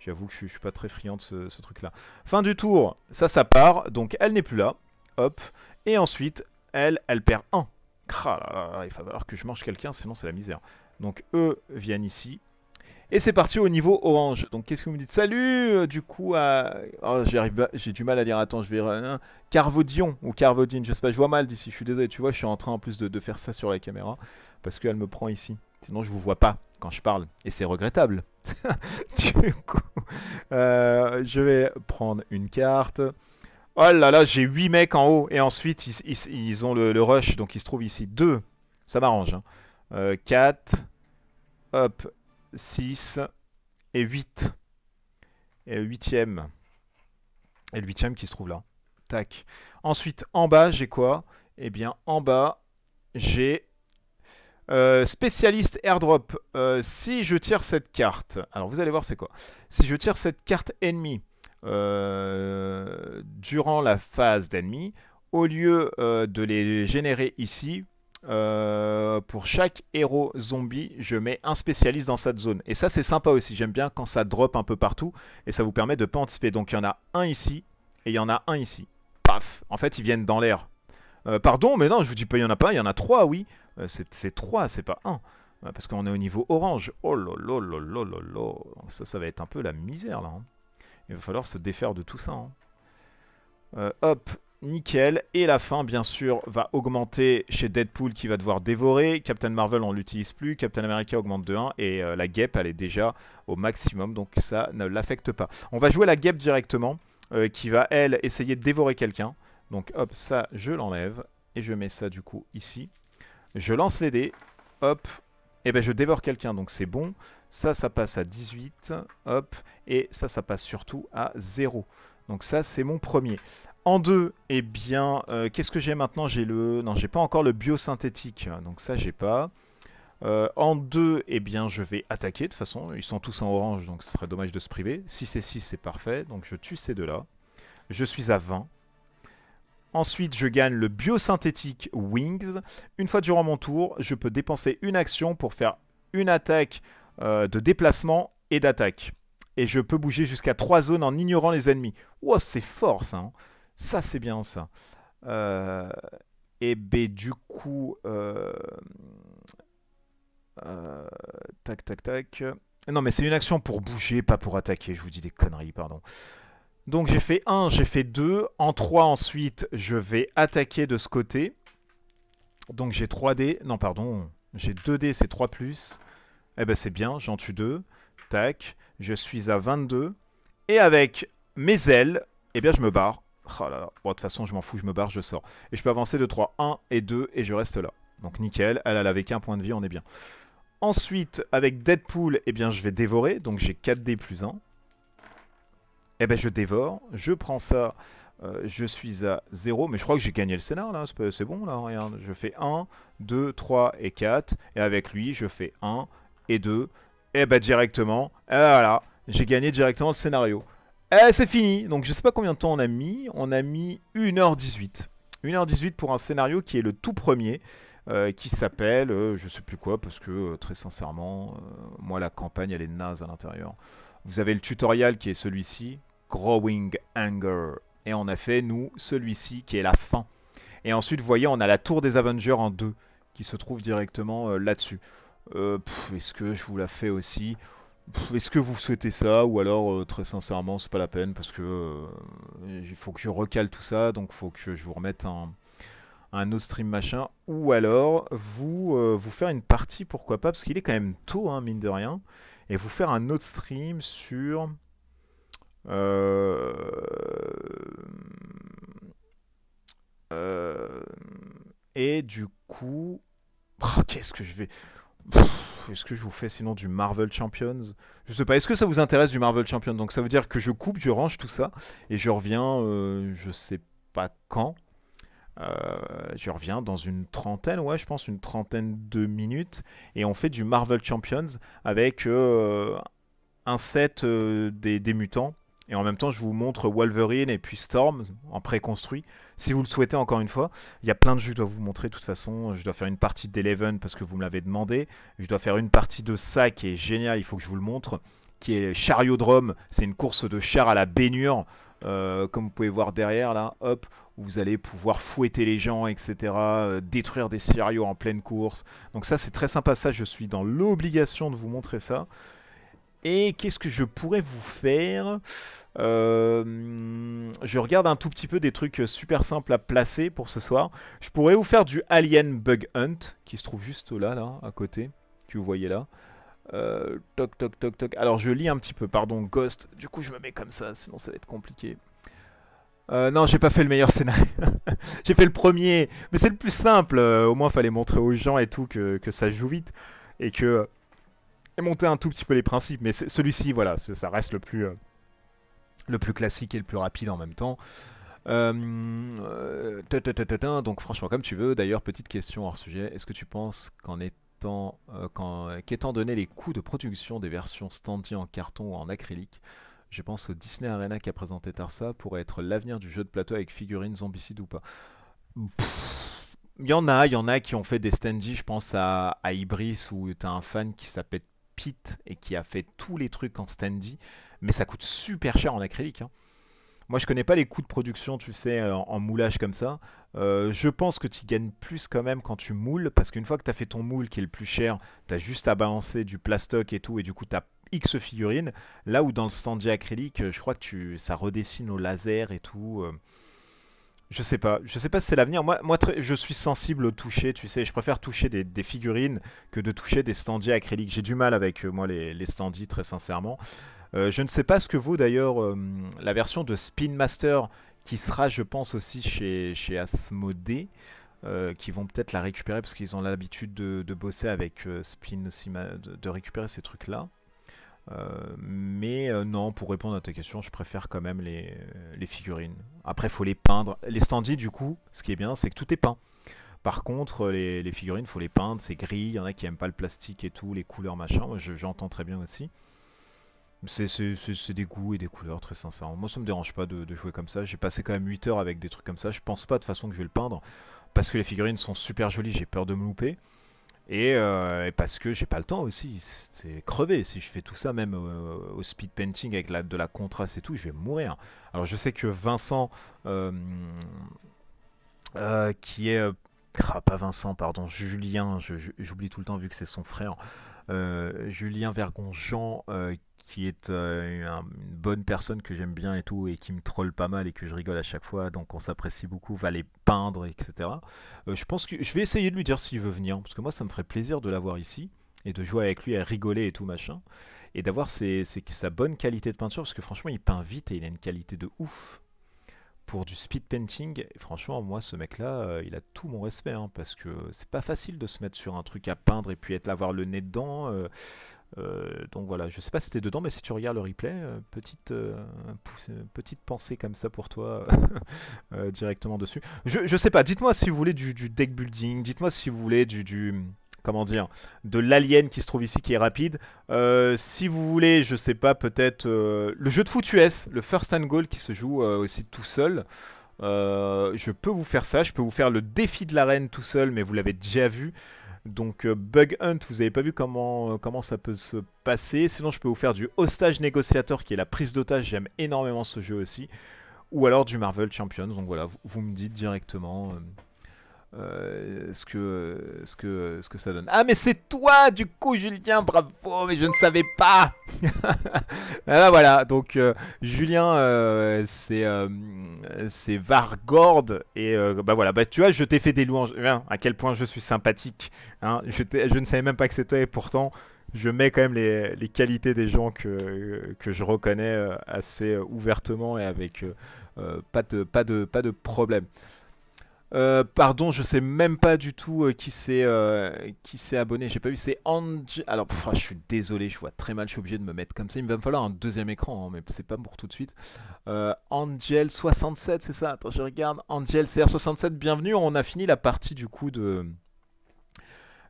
J'avoue que je, suis pas très friand de ce, truc là. Fin du tour, ça ça part, donc elle n'est plus là. Hop. Et ensuite, elle, elle perd 1. Ah il va falloir que je mange quelqu'un, sinon c'est la misère. Donc eux viennent ici, et c'est parti au niveau orange. Donc qu'est-ce que vous me dites Salut euh, Du coup, oh, j'ai du mal à dire. Attends, je vais... Euh, hein. Carvodion ou Carvodine, je sais pas, je vois mal d'ici. Je suis désolé, tu vois, je suis en train en plus de, faire ça sur la caméra. Parce qu'elle me prend ici. Sinon, je vous vois pas quand je parle. Et c'est regrettable. *laughs* du coup, euh, je vais prendre une carte. Oh là là, j'ai 8 mecs en haut. Et ensuite, ils, ont le, rush. Donc, ils se trouvent ici. 2. Ça m'arrange. 4. Hein. Hop. 6 et 8. Et 8e. Et le 8 qui se trouve là. Tac. Ensuite, en bas, j'ai quoi Eh bien, en bas, j'ai euh, spécialiste airdrop. Euh, si je tire cette carte, alors vous allez voir c'est quoi. Si je tire cette carte ennemie euh, durant la phase d'ennemi, au lieu de les générer ici, euh, pour chaque héros zombie, je mets un spécialiste dans cette zone. Et ça, c'est sympa aussi. J'aime bien quand ça drop un peu partout et ça vous permet de pas anticiper. Donc, il y en a un ici et il y en a un ici. Paf En fait, ils viennent dans l'air. Euh, pardon, mais non, je vous dis pas, il y en a pas. Il y en a trois, oui. Euh, c'est trois, c'est pas un. Parce qu'on est au niveau orange. Oh là Ça, ça va être un peu la misère là. Hein. Il va falloir se défaire de tout ça. Hein. hop, nickel. Et la fin, bien sûr, va augmenter chez Deadpool qui va devoir dévorer. Captain Marvel, on l'utilise plus. Captain America augmente de 1 et euh, la guêpe, elle est déjà au maximum, donc ça ne l'affecte pas. On va jouer la guêpe directement, euh, qui va, elle, essayer de dévorer quelqu'un. Donc hop, ça, je l'enlève et je mets ça du coup ici. Je lance les dés, hop, et eh ben je dévore quelqu'un, donc c'est bon. Ça, ça passe à 18, hop, et ça, ça passe surtout à 0. Donc ça, c'est mon premier. En deux, eh bien, euh, qu'est-ce que j'ai maintenant J'ai le... Non, j'ai pas encore le biosynthétique, donc ça, j'ai pas. Euh, en deux, eh bien, je vais attaquer, de toute façon. Ils sont tous en orange, donc ce serait dommage de se priver. 6 et 6, c'est parfait, donc je tue ces deux-là. Je suis à 20. Ensuite, je gagne le biosynthétique Wings. Une fois durant mon tour, je peux dépenser une action pour faire une attaque euh, de déplacement et d'attaque. Et je peux bouger jusqu'à 3 zones en ignorant les ennemis. Wow, c'est fort, ça hein. Ça, c'est bien ça. Euh, et ben, du coup, euh, euh, tac, tac, tac. Non, mais c'est une action pour bouger, pas pour attaquer. Je vous dis des conneries, pardon. Donc j'ai fait 1, j'ai fait 2. En 3, ensuite, je vais attaquer de ce côté. Donc j'ai 3D. Non, pardon. J'ai 2D, c'est 3 plus. Eh ben c'est bien, j'en tue 2. Tac. Je suis à 22. Et avec mes ailes, et eh bien je me barre. Oh là là. de toute façon, je m'en fous, je me barre, je sors. Et je peux avancer de 3, 1 et 2, et je reste là. Donc nickel, elle, elle avait qu'un point de vie, on est bien. Ensuite, avec Deadpool, eh bien, je vais dévorer. Donc j'ai 4D plus 1. et eh ben, je dévore. Je prends ça. Euh, je suis à 0, mais je crois que j'ai gagné le scénar, là. C'est bon, là, regarde. Je fais 1, 2, 3 et 4. Et avec lui, je fais 1 et 2. Et eh ben, directement, voilà, ah j'ai gagné directement le scénario. Eh, c'est fini. Donc je sais pas combien de temps on a mis. On a mis 1h18. 1h18 pour un scénario qui est le tout premier. Euh, qui s'appelle, euh, je sais plus quoi, parce que euh, très sincèrement, moi la campagne elle est naze à l'intérieur. Vous avez le tutoriel qui est celui-ci, Growing Anger. Et on a fait, nous, celui-ci qui est la fin. Et ensuite, vous voyez, on a la tour des Avengers en deux, qui se trouve directement là-dessus. Est-ce que je vous la fais aussi est-ce que vous souhaitez ça ou alors euh, très sincèrement c'est pas la peine parce que euh, il faut que je recale tout ça donc il faut que je vous remette un un autre stream machin ou alors vous euh, vous faire une partie pourquoi pas parce qu'il est quand même tôt hein, mine de rien et vous faire un autre stream sur et du coup ah, qu'est-ce que je vais est-ce que je vous fais sinon du Marvel Champions Je sais pas. Est-ce que ça vous intéresse du Marvel Champions Donc ça veut dire que je coupe, je range tout ça et je reviens, euh, je sais pas quand. Euh, je reviens dans une trentaine, ouais, je pense une trentaine de minutes et on fait du Marvel Champions avec euh, un set des mutants et en même temps je vous montre Wolverine et puis Storm en préconstruit. Si vous le souhaitez encore une fois, il y a plein de jeux que je dois vous montrer de toute façon. Je dois faire une partie d'Eleven parce que vous me l'avez demandé. Je dois faire une partie de ça qui est génial, il faut que je vous le montre. Qui est Chariodrome, c'est une course de char à la baignure. Euh, comme vous pouvez voir derrière là, hop, où vous allez pouvoir fouetter les gens, etc., euh, détruire des chariots en pleine course. Donc ça c'est très sympa, ça je suis dans l'obligation de vous montrer ça. Et qu'est-ce que je pourrais vous faire euh, je regarde un tout petit peu des trucs super simples à placer pour ce soir. Je pourrais vous faire du Alien Bug Hunt, qui se trouve juste là, là, à côté, Tu vous voyez là. Euh, toc, toc, toc, toc. Alors je lis un petit peu, pardon, Ghost. Du coup, je me mets comme ça, sinon ça va être compliqué. Euh, non, j'ai pas fait le meilleur scénario. *laughs* j'ai fait le premier, mais c'est le plus simple. Au moins, il fallait montrer aux gens et tout que, que ça joue vite et que monter un tout petit peu les principes, mais celui-ci, voilà, ça reste le plus, euh, le plus classique et le plus rapide en même temps. Euh, donc franchement, comme tu veux. D'ailleurs, petite question hors sujet. Est-ce que tu penses qu'en étant, euh, qu'étant donné les coûts de production des versions standy en carton ou en acrylique, je pense au Disney Arena qui a présenté Tarsa pourrait être l'avenir du jeu de plateau avec figurines zombicides ou pas Il y en a, il y en a qui ont fait des standy. je pense à, à Ibris où tu as un fan qui s'appelle Pit et qui a fait tous les trucs en standy, mais ça coûte super cher en acrylique. Hein. Moi, je connais pas les coûts de production, tu sais, en, moulage comme ça. Euh, je pense que tu gagnes plus quand même quand tu moules, parce qu'une fois que tu as fait ton moule qui est le plus cher, tu as juste à balancer du plastoc et tout, et du coup, tu as X figurines. Là où dans le standy acrylique, je crois que tu, ça redessine au laser et tout. Euh, je sais pas, je sais pas si c'est l'avenir. Moi, moi je suis sensible au toucher, tu sais. Je préfère toucher des, figurines que de toucher des standies acryliques. J'ai du mal avec euh, moi les, les très sincèrement. Euh, je ne sais pas ce que vaut d'ailleurs euh, la version de Spin Master qui sera, je pense, aussi chez, chez qui vont peut-être la récupérer parce qu'ils ont l'habitude de, bosser avec Spin, de récupérer ces trucs-là. Euh, mais euh, non, pour répondre à ta question, je préfère quand même les, euh, figurines. Après, il faut les peindre. Les standees, du coup, ce qui est bien, c'est que tout est peint. Par contre, les, figurines, il faut les peindre, c'est gris, il y en a qui n'aiment pas le plastique et tout, les couleurs, machin, j'entends très bien aussi. C'est des goûts et des couleurs, très sincèrement. Moi, ça me dérange pas de, jouer comme ça. J'ai passé quand même 8 heures avec des trucs comme ça. Je pense pas de façon que je vais le peindre. Parce que les figurines sont super jolies, j'ai peur de me louper. Euh, et, parce que j'ai pas le temps aussi, c'est crevé. Si je fais tout ça, même euh, au, speed painting avec la, de la contraste et tout, je vais mourir. Alors je sais que Vincent, euh, qui est. Ah, pas Vincent, pardon, Julien, j'oublie tout le temps vu que c'est son frère. Julien Vergon-Jean, qui est euh, une bonne personne que j'aime bien et tout, et qui me troll pas mal et que je rigole à chaque fois, donc on s'apprécie beaucoup, va les peindre, etc. Euh, je pense que je vais essayer de lui dire s'il veut venir, parce que moi ça me ferait plaisir de l'avoir ici et de jouer avec lui à rigoler et tout machin, et d'avoir ses, sa bonne qualité de peinture, parce que franchement il peint vite et il a une qualité de ouf. Pour du speed painting, franchement, moi, ce mec-là, euh, il a tout mon respect, hein, parce que c'est pas facile de se mettre sur un truc à peindre et puis être là, avoir le nez dedans. Euh, donc voilà, je sais pas si t'es dedans, mais si tu regardes le replay, euh, petite, euh, petite pensée comme ça pour toi *laughs* directement dessus. Je, sais pas, dites-moi si vous voulez du, deck building, dites-moi si vous voulez du, du comment dire, de l'alien qui se trouve ici, qui est rapide. si vous voulez, je sais pas, peut-être le jeu de foot US, le first and goal qui se joue aussi tout seul. je peux vous faire ça, je peux vous faire le défi de l'arène tout seul, mais vous l'avez déjà vu. Donc euh, Bug Hunt, vous n'avez pas vu comment, euh, comment ça peut se passer. Sinon, je peux vous faire du Hostage Négociateur, qui est la prise d'otage. J'aime énormément ce jeu aussi. Ou alors du Marvel Champions. Donc voilà, vous me dites directement euh, euh, ce, que, ce, que, ce que ça donne. Ah, mais c'est toi, du coup, Julien, bravo, mais je ne savais pas *laughs* ah, voilà, donc euh, Julien, euh, c'est c'est Vargorde et bah voilà, bah tu vois, je t'ai fait des louanges, viens hein, à quel point je suis sympathique, hein. je, ne savais même pas que c'était toi, et pourtant, je mets quand même les, qualités des gens que, je reconnais assez ouvertement et avec pas, pas, de, pas de problème. Euh, pardon, je sais même pas du tout euh, qui s'est euh, qui s'est abonné. J'ai pas vu. C'est Angel... Alors, ah, je suis désolé, je vois très mal. Je suis obligé de me mettre comme ça. Il va me falloir un deuxième écran, hein, mais c'est pas pour tout de suite. Angel 67, c'est ça. Attends, je regarde. Angel CR 67. Bienvenue. On a fini la partie du coup de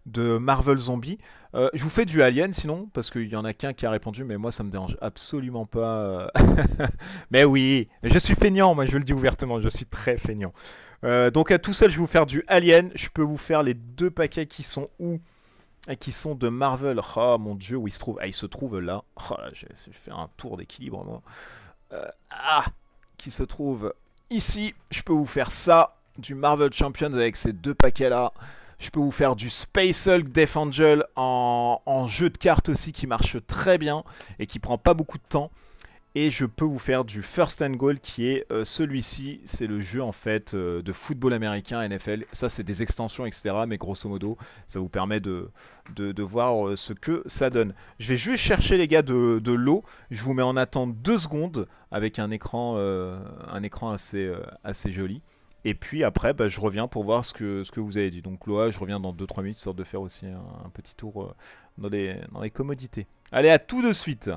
de Marvel Zombie. je vous fais du Alien sinon, parce qu'il y en a qu'un qui a répondu, mais moi ça me dérange absolument pas. *laughs* mais oui, je suis feignant, moi je le dis ouvertement, je suis très feignant. Euh, donc à tout seul, je vais vous faire du Alien. Je peux vous faire les deux paquets qui sont où et qui sont de Marvel. Oh mon dieu, où ils se trouvent Ah, ils se trouvent là. Je oh, fais j'ai un tour d'équilibre, moi. Euh, ah Qui se trouve ici. Je peux vous faire ça, du Marvel Champions avec ces deux paquets-là. Je peux vous faire du Space Hulk Death Angel en, en jeu de cartes aussi qui marche très bien et qui prend pas beaucoup de temps. Et je peux vous faire du first and goal qui est euh, celui-ci. C'est le jeu en fait euh, de football américain NFL. Ça, c'est des extensions, etc. Mais grosso modo, ça vous permet de, voir euh, ce que ça donne. Je vais juste chercher les gars de, l'eau. Je vous mets en attente deux secondes avec un écran, un écran assez, assez joli. Et puis après, bah, je reviens pour voir ce que, ce que vous avez dit. Donc Loa, je reviens dans 2-3 minutes, sorte de faire aussi un, petit tour dans les, dans les commodités. Allez, à tout de suite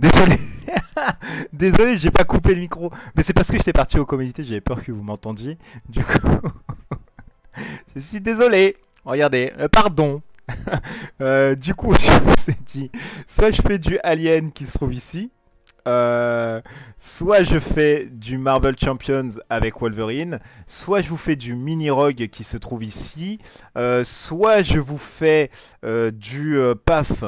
Désolé. *laughs* Désolé, j'ai pas coupé le micro. Mais c'est parce que j'étais parti aux comédités, j'avais peur que vous m'entendiez. Du coup, *laughs* je suis désolé. Regardez, euh, pardon. *laughs* Euh, du coup, je vous ai dit, soit je fais du Alien qui se trouve ici, euh, soit je fais du Marvel Champions avec Wolverine, soit je vous fais du Mini Rogue qui se trouve ici, soit je vous fais du PAF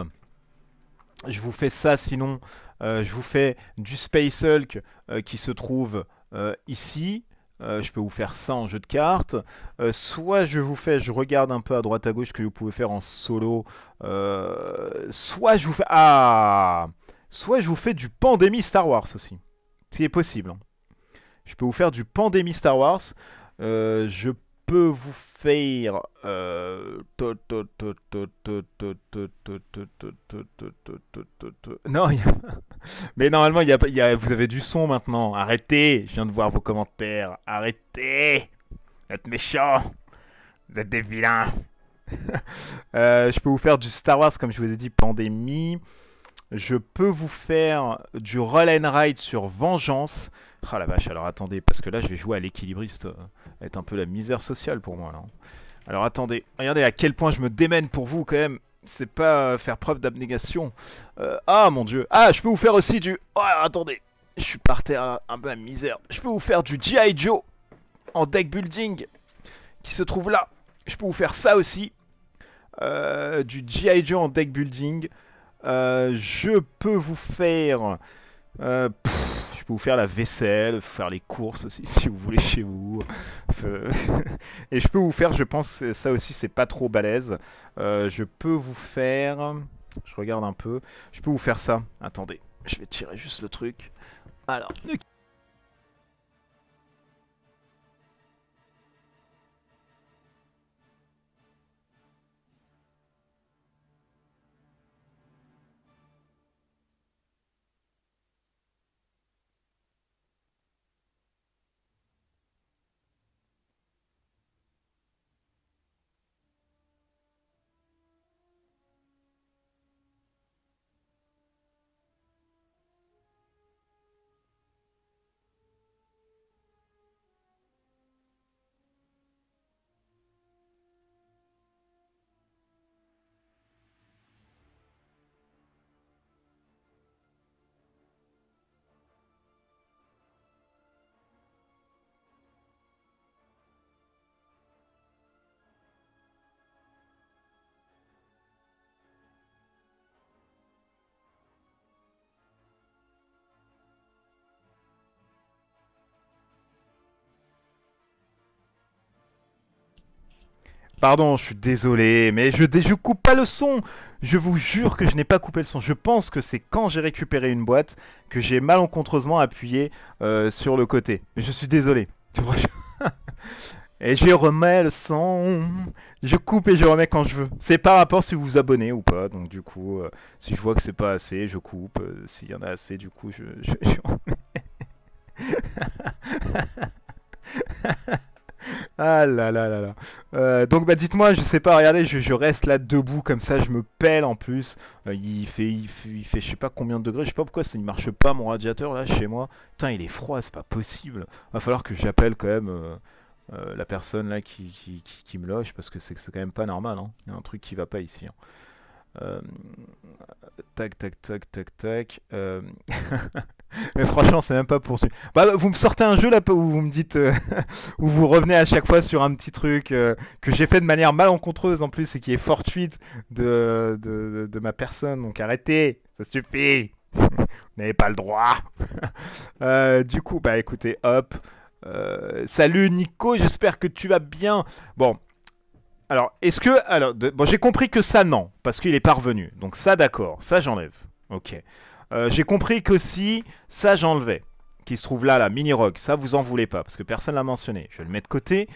je vous fais ça sinon euh, je vous fais du Space Hulk euh, qui se trouve euh, ici je peux vous faire ça en jeu de cartes soit je vous fais, je regarde un peu à droite à gauche que vous pouvez faire en solo soit je vous fais ah soit je vous fais du Pandémie Star Wars aussi Si possible hein. je peux vous faire du Pandémie Star Wars je peux vous faire non mais normalement il y vous avez du son maintenant arrêtez je viens de voir vos commentaires arrêtez vous êtes méchants vous êtes des vilains je peux vous faire du Star Wars comme je vous ai dit pandémie je peux vous faire du Roll and Ride sur Vengeance. Oh la vache, alors attendez, parce que là je vais jouer à l'équilibriste. Est un peu la misère sociale pour moi. Là. Hein. Alors attendez, regardez à quel point je me démène pour vous quand même. C'est pas euh, faire preuve d'abnégation. Euh, ah mon dieu. Ah, je peux vous faire aussi du... Oh, attendez, je suis par terre un peu à misère. Je peux vous faire du G.I. Joe en deck building qui se trouve là. Je peux vous faire ça aussi. Euh, du G.I. Joe en deck building. je peux vous faire... Je peux vous faire la vaisselle, faire les courses si, *laughs* si vous voulez chez vous. *laughs* et je peux vous faire, je pense, ça aussi c'est pas trop balèze. Euh, je peux vous faire, je regarde un peu, je peux vous faire ça. Attendez, je vais tirer juste le truc. Alors, Pardon, je suis désolé, mais je, je coupe pas le son. Je vous jure que je n'ai pas coupé le son. Je pense que c'est quand j'ai récupéré une boîte que j'ai malencontreusement appuyé euh, sur le côté. je suis désolé. *laughs* et je remets le son. Je coupe et je remets quand je veux. C'est par rapport si vous vous abonnez ou pas. Donc du coup, euh, si je vois que c'est pas assez, je coupe. Euh, s'il y en a assez, du coup, je, je remets. *laughs* Ah là là là là. Euh, donc bah dites-moi, je sais pas, regardez, je, reste là debout comme ça, je me pèle en plus. Euh, il, fait, il, fait, je sais pas combien de degrés, je sais pas pourquoi ça ne marche pas mon radiateur là chez moi. Putain il est froid, c'est pas possible. Va falloir que j'appelle quand même euh, la personne là qui, me loge parce que c'est quand même pas normal. Hein. Il y a un truc qui va pas ici. Hein tac, tac, tac, tac, tac. Mais franchement, c'est même pas poursuivi. vous me sortez un jeu là où vous me dites, où vous revenez à chaque fois sur un petit truc que j'ai fait de manière malencontreuse en plus et qui est fortuite de, de ma personne. Donc arrêtez, ça suffit. vous n'avez pas le droit. du coup, bah écoutez, hop. salut Nico, j'espère que tu vas bien. Bon, alors, est-ce que. Alors, bon, j'ai compris que ça, non, parce qu'il est parvenu. Donc, ça, d'accord, ça, j'enlève. Ok. Euh, j'ai compris que si, ça, j'enlevais. Qui se trouve là, la mini-rock, ça, vous en voulez pas, parce que personne l'a mentionné. Je vais le mettre de côté.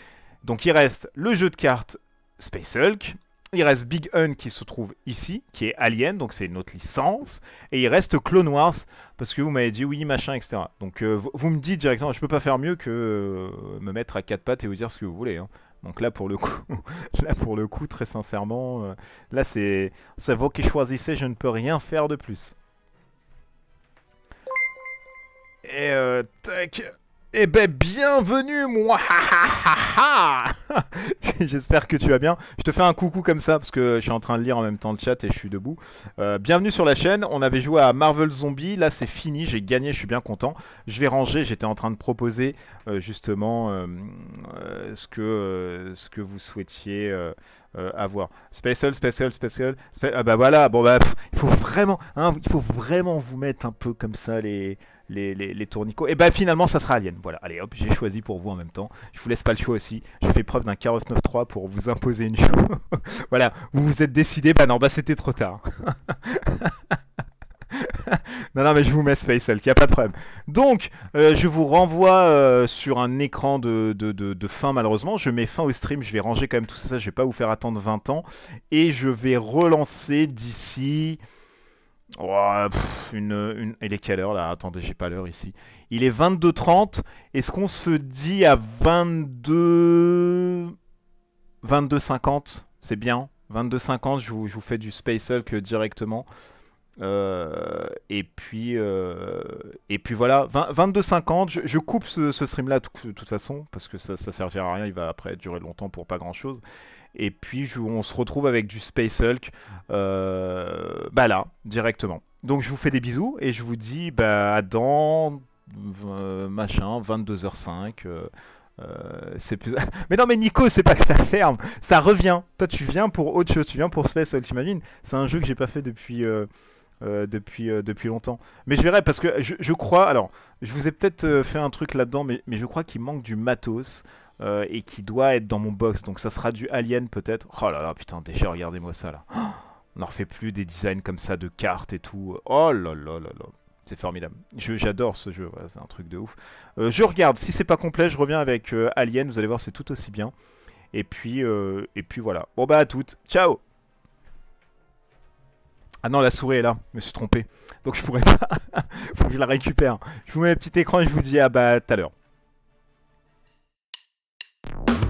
Donc, il reste le jeu de cartes Space Hulk. Il reste Big Hun qui se trouve ici, qui est Alien, donc c'est notre licence. Et il reste Clone Wars, parce que vous m'avez dit oui, machin, etc. Donc euh, vous, me dites directement, je peux pas faire mieux que euh, me mettre à quatre pattes et vous dire ce que vous voulez. Hein. Donc là, pour le coup, *laughs* là pour le coup, très sincèrement, euh, là c'est, ça vaut qui choisissez. Je ne peux rien faire de plus. Et euh, tac. Eh ben bienvenue moi *laughs* J'espère que tu vas bien. Je te fais un coucou comme ça parce que je suis en train de lire en même temps le chat et je suis debout. Euh, bienvenue sur la chaîne. On avait joué à Marvel Zombie. Là c'est fini. J'ai gagné. Je suis bien content. Je vais ranger. J'étais en train de proposer euh, justement euh, ce, que, ce que vous souhaitiez avoir. Special, special, special. ah bah voilà. Bon bah il faut vraiment, hein, il faut vraiment vous mettre un peu comme ça les les, les, les, tournicots. Et ben finalement, ça sera Alien. Voilà, allez hop, j'ai choisi pour vous en même temps. Je vous laisse pas le choix aussi. Je fais preuve d'un 49.3 pour vous imposer une chose. *laughs* voilà, vous vous êtes décidé, bah non, bah c'était trop tard. *laughs* non, non, mais je vous mets Space seul qui a pas de problème. Donc, euh, je vous renvoie euh, sur un écran de, de, de, de, fin, malheureusement. Je mets fin au stream, je vais ranger quand même tout ça, je vais pas vous faire attendre 20 ans. Et je vais relancer d'ici... Oh, une, une... Il est quelle heure là Attendez, j'ai pas l'heure ici. Il est 22h30. Est-ce qu'on se dit à 22... 22h50 C'est bien. 22h50, je vous, fais du Space Hulk directement. Euh, et puis euh, et puis voilà je, je coupe ce, stream là de toute façon parce que ça, ça servira à rien il va après durer longtemps pour pas grand chose et puis on se retrouve avec du Space Hulk euh, bah là, directement. Donc je vous fais des bisous et je vous dis bah, à dans euh, machin 22h05. Euh, c'est *laughs* mais non, mais Nico, c'est pas que ça ferme, ça revient. Toi, tu viens pour autre chose, tu viens pour Space Hulk, t'imagines C'est un jeu que j'ai pas fait depuis, depuis, depuis longtemps. Mais je verrai parce que je, crois, alors, je vous ai peut-être fait un truc là-dedans, mais, mais je crois qu'il manque du matos. Euh, et qui doit être dans mon box. Donc ça sera du Alien peut-être. Oh là là, putain, déjà regardez-moi ça là. Oh, on n'en refait plus des designs comme ça de cartes et tout. Oh là là là là. C'est formidable. J'adore ce jeu, c'est un truc de ouf. Euh, je regarde, si c'est pas complet, je reviens avec euh, Alien, vous allez voir, c'est tout aussi bien. Et puis, et puis voilà. Bon bah à toutes, ciao ah non, la souris est là, je me suis trompé. Donc je pourrais pas. *laughs* Faut que je la récupère. Je vous mets un petit écran et je vous dis à bah tout à l'heure. Bye.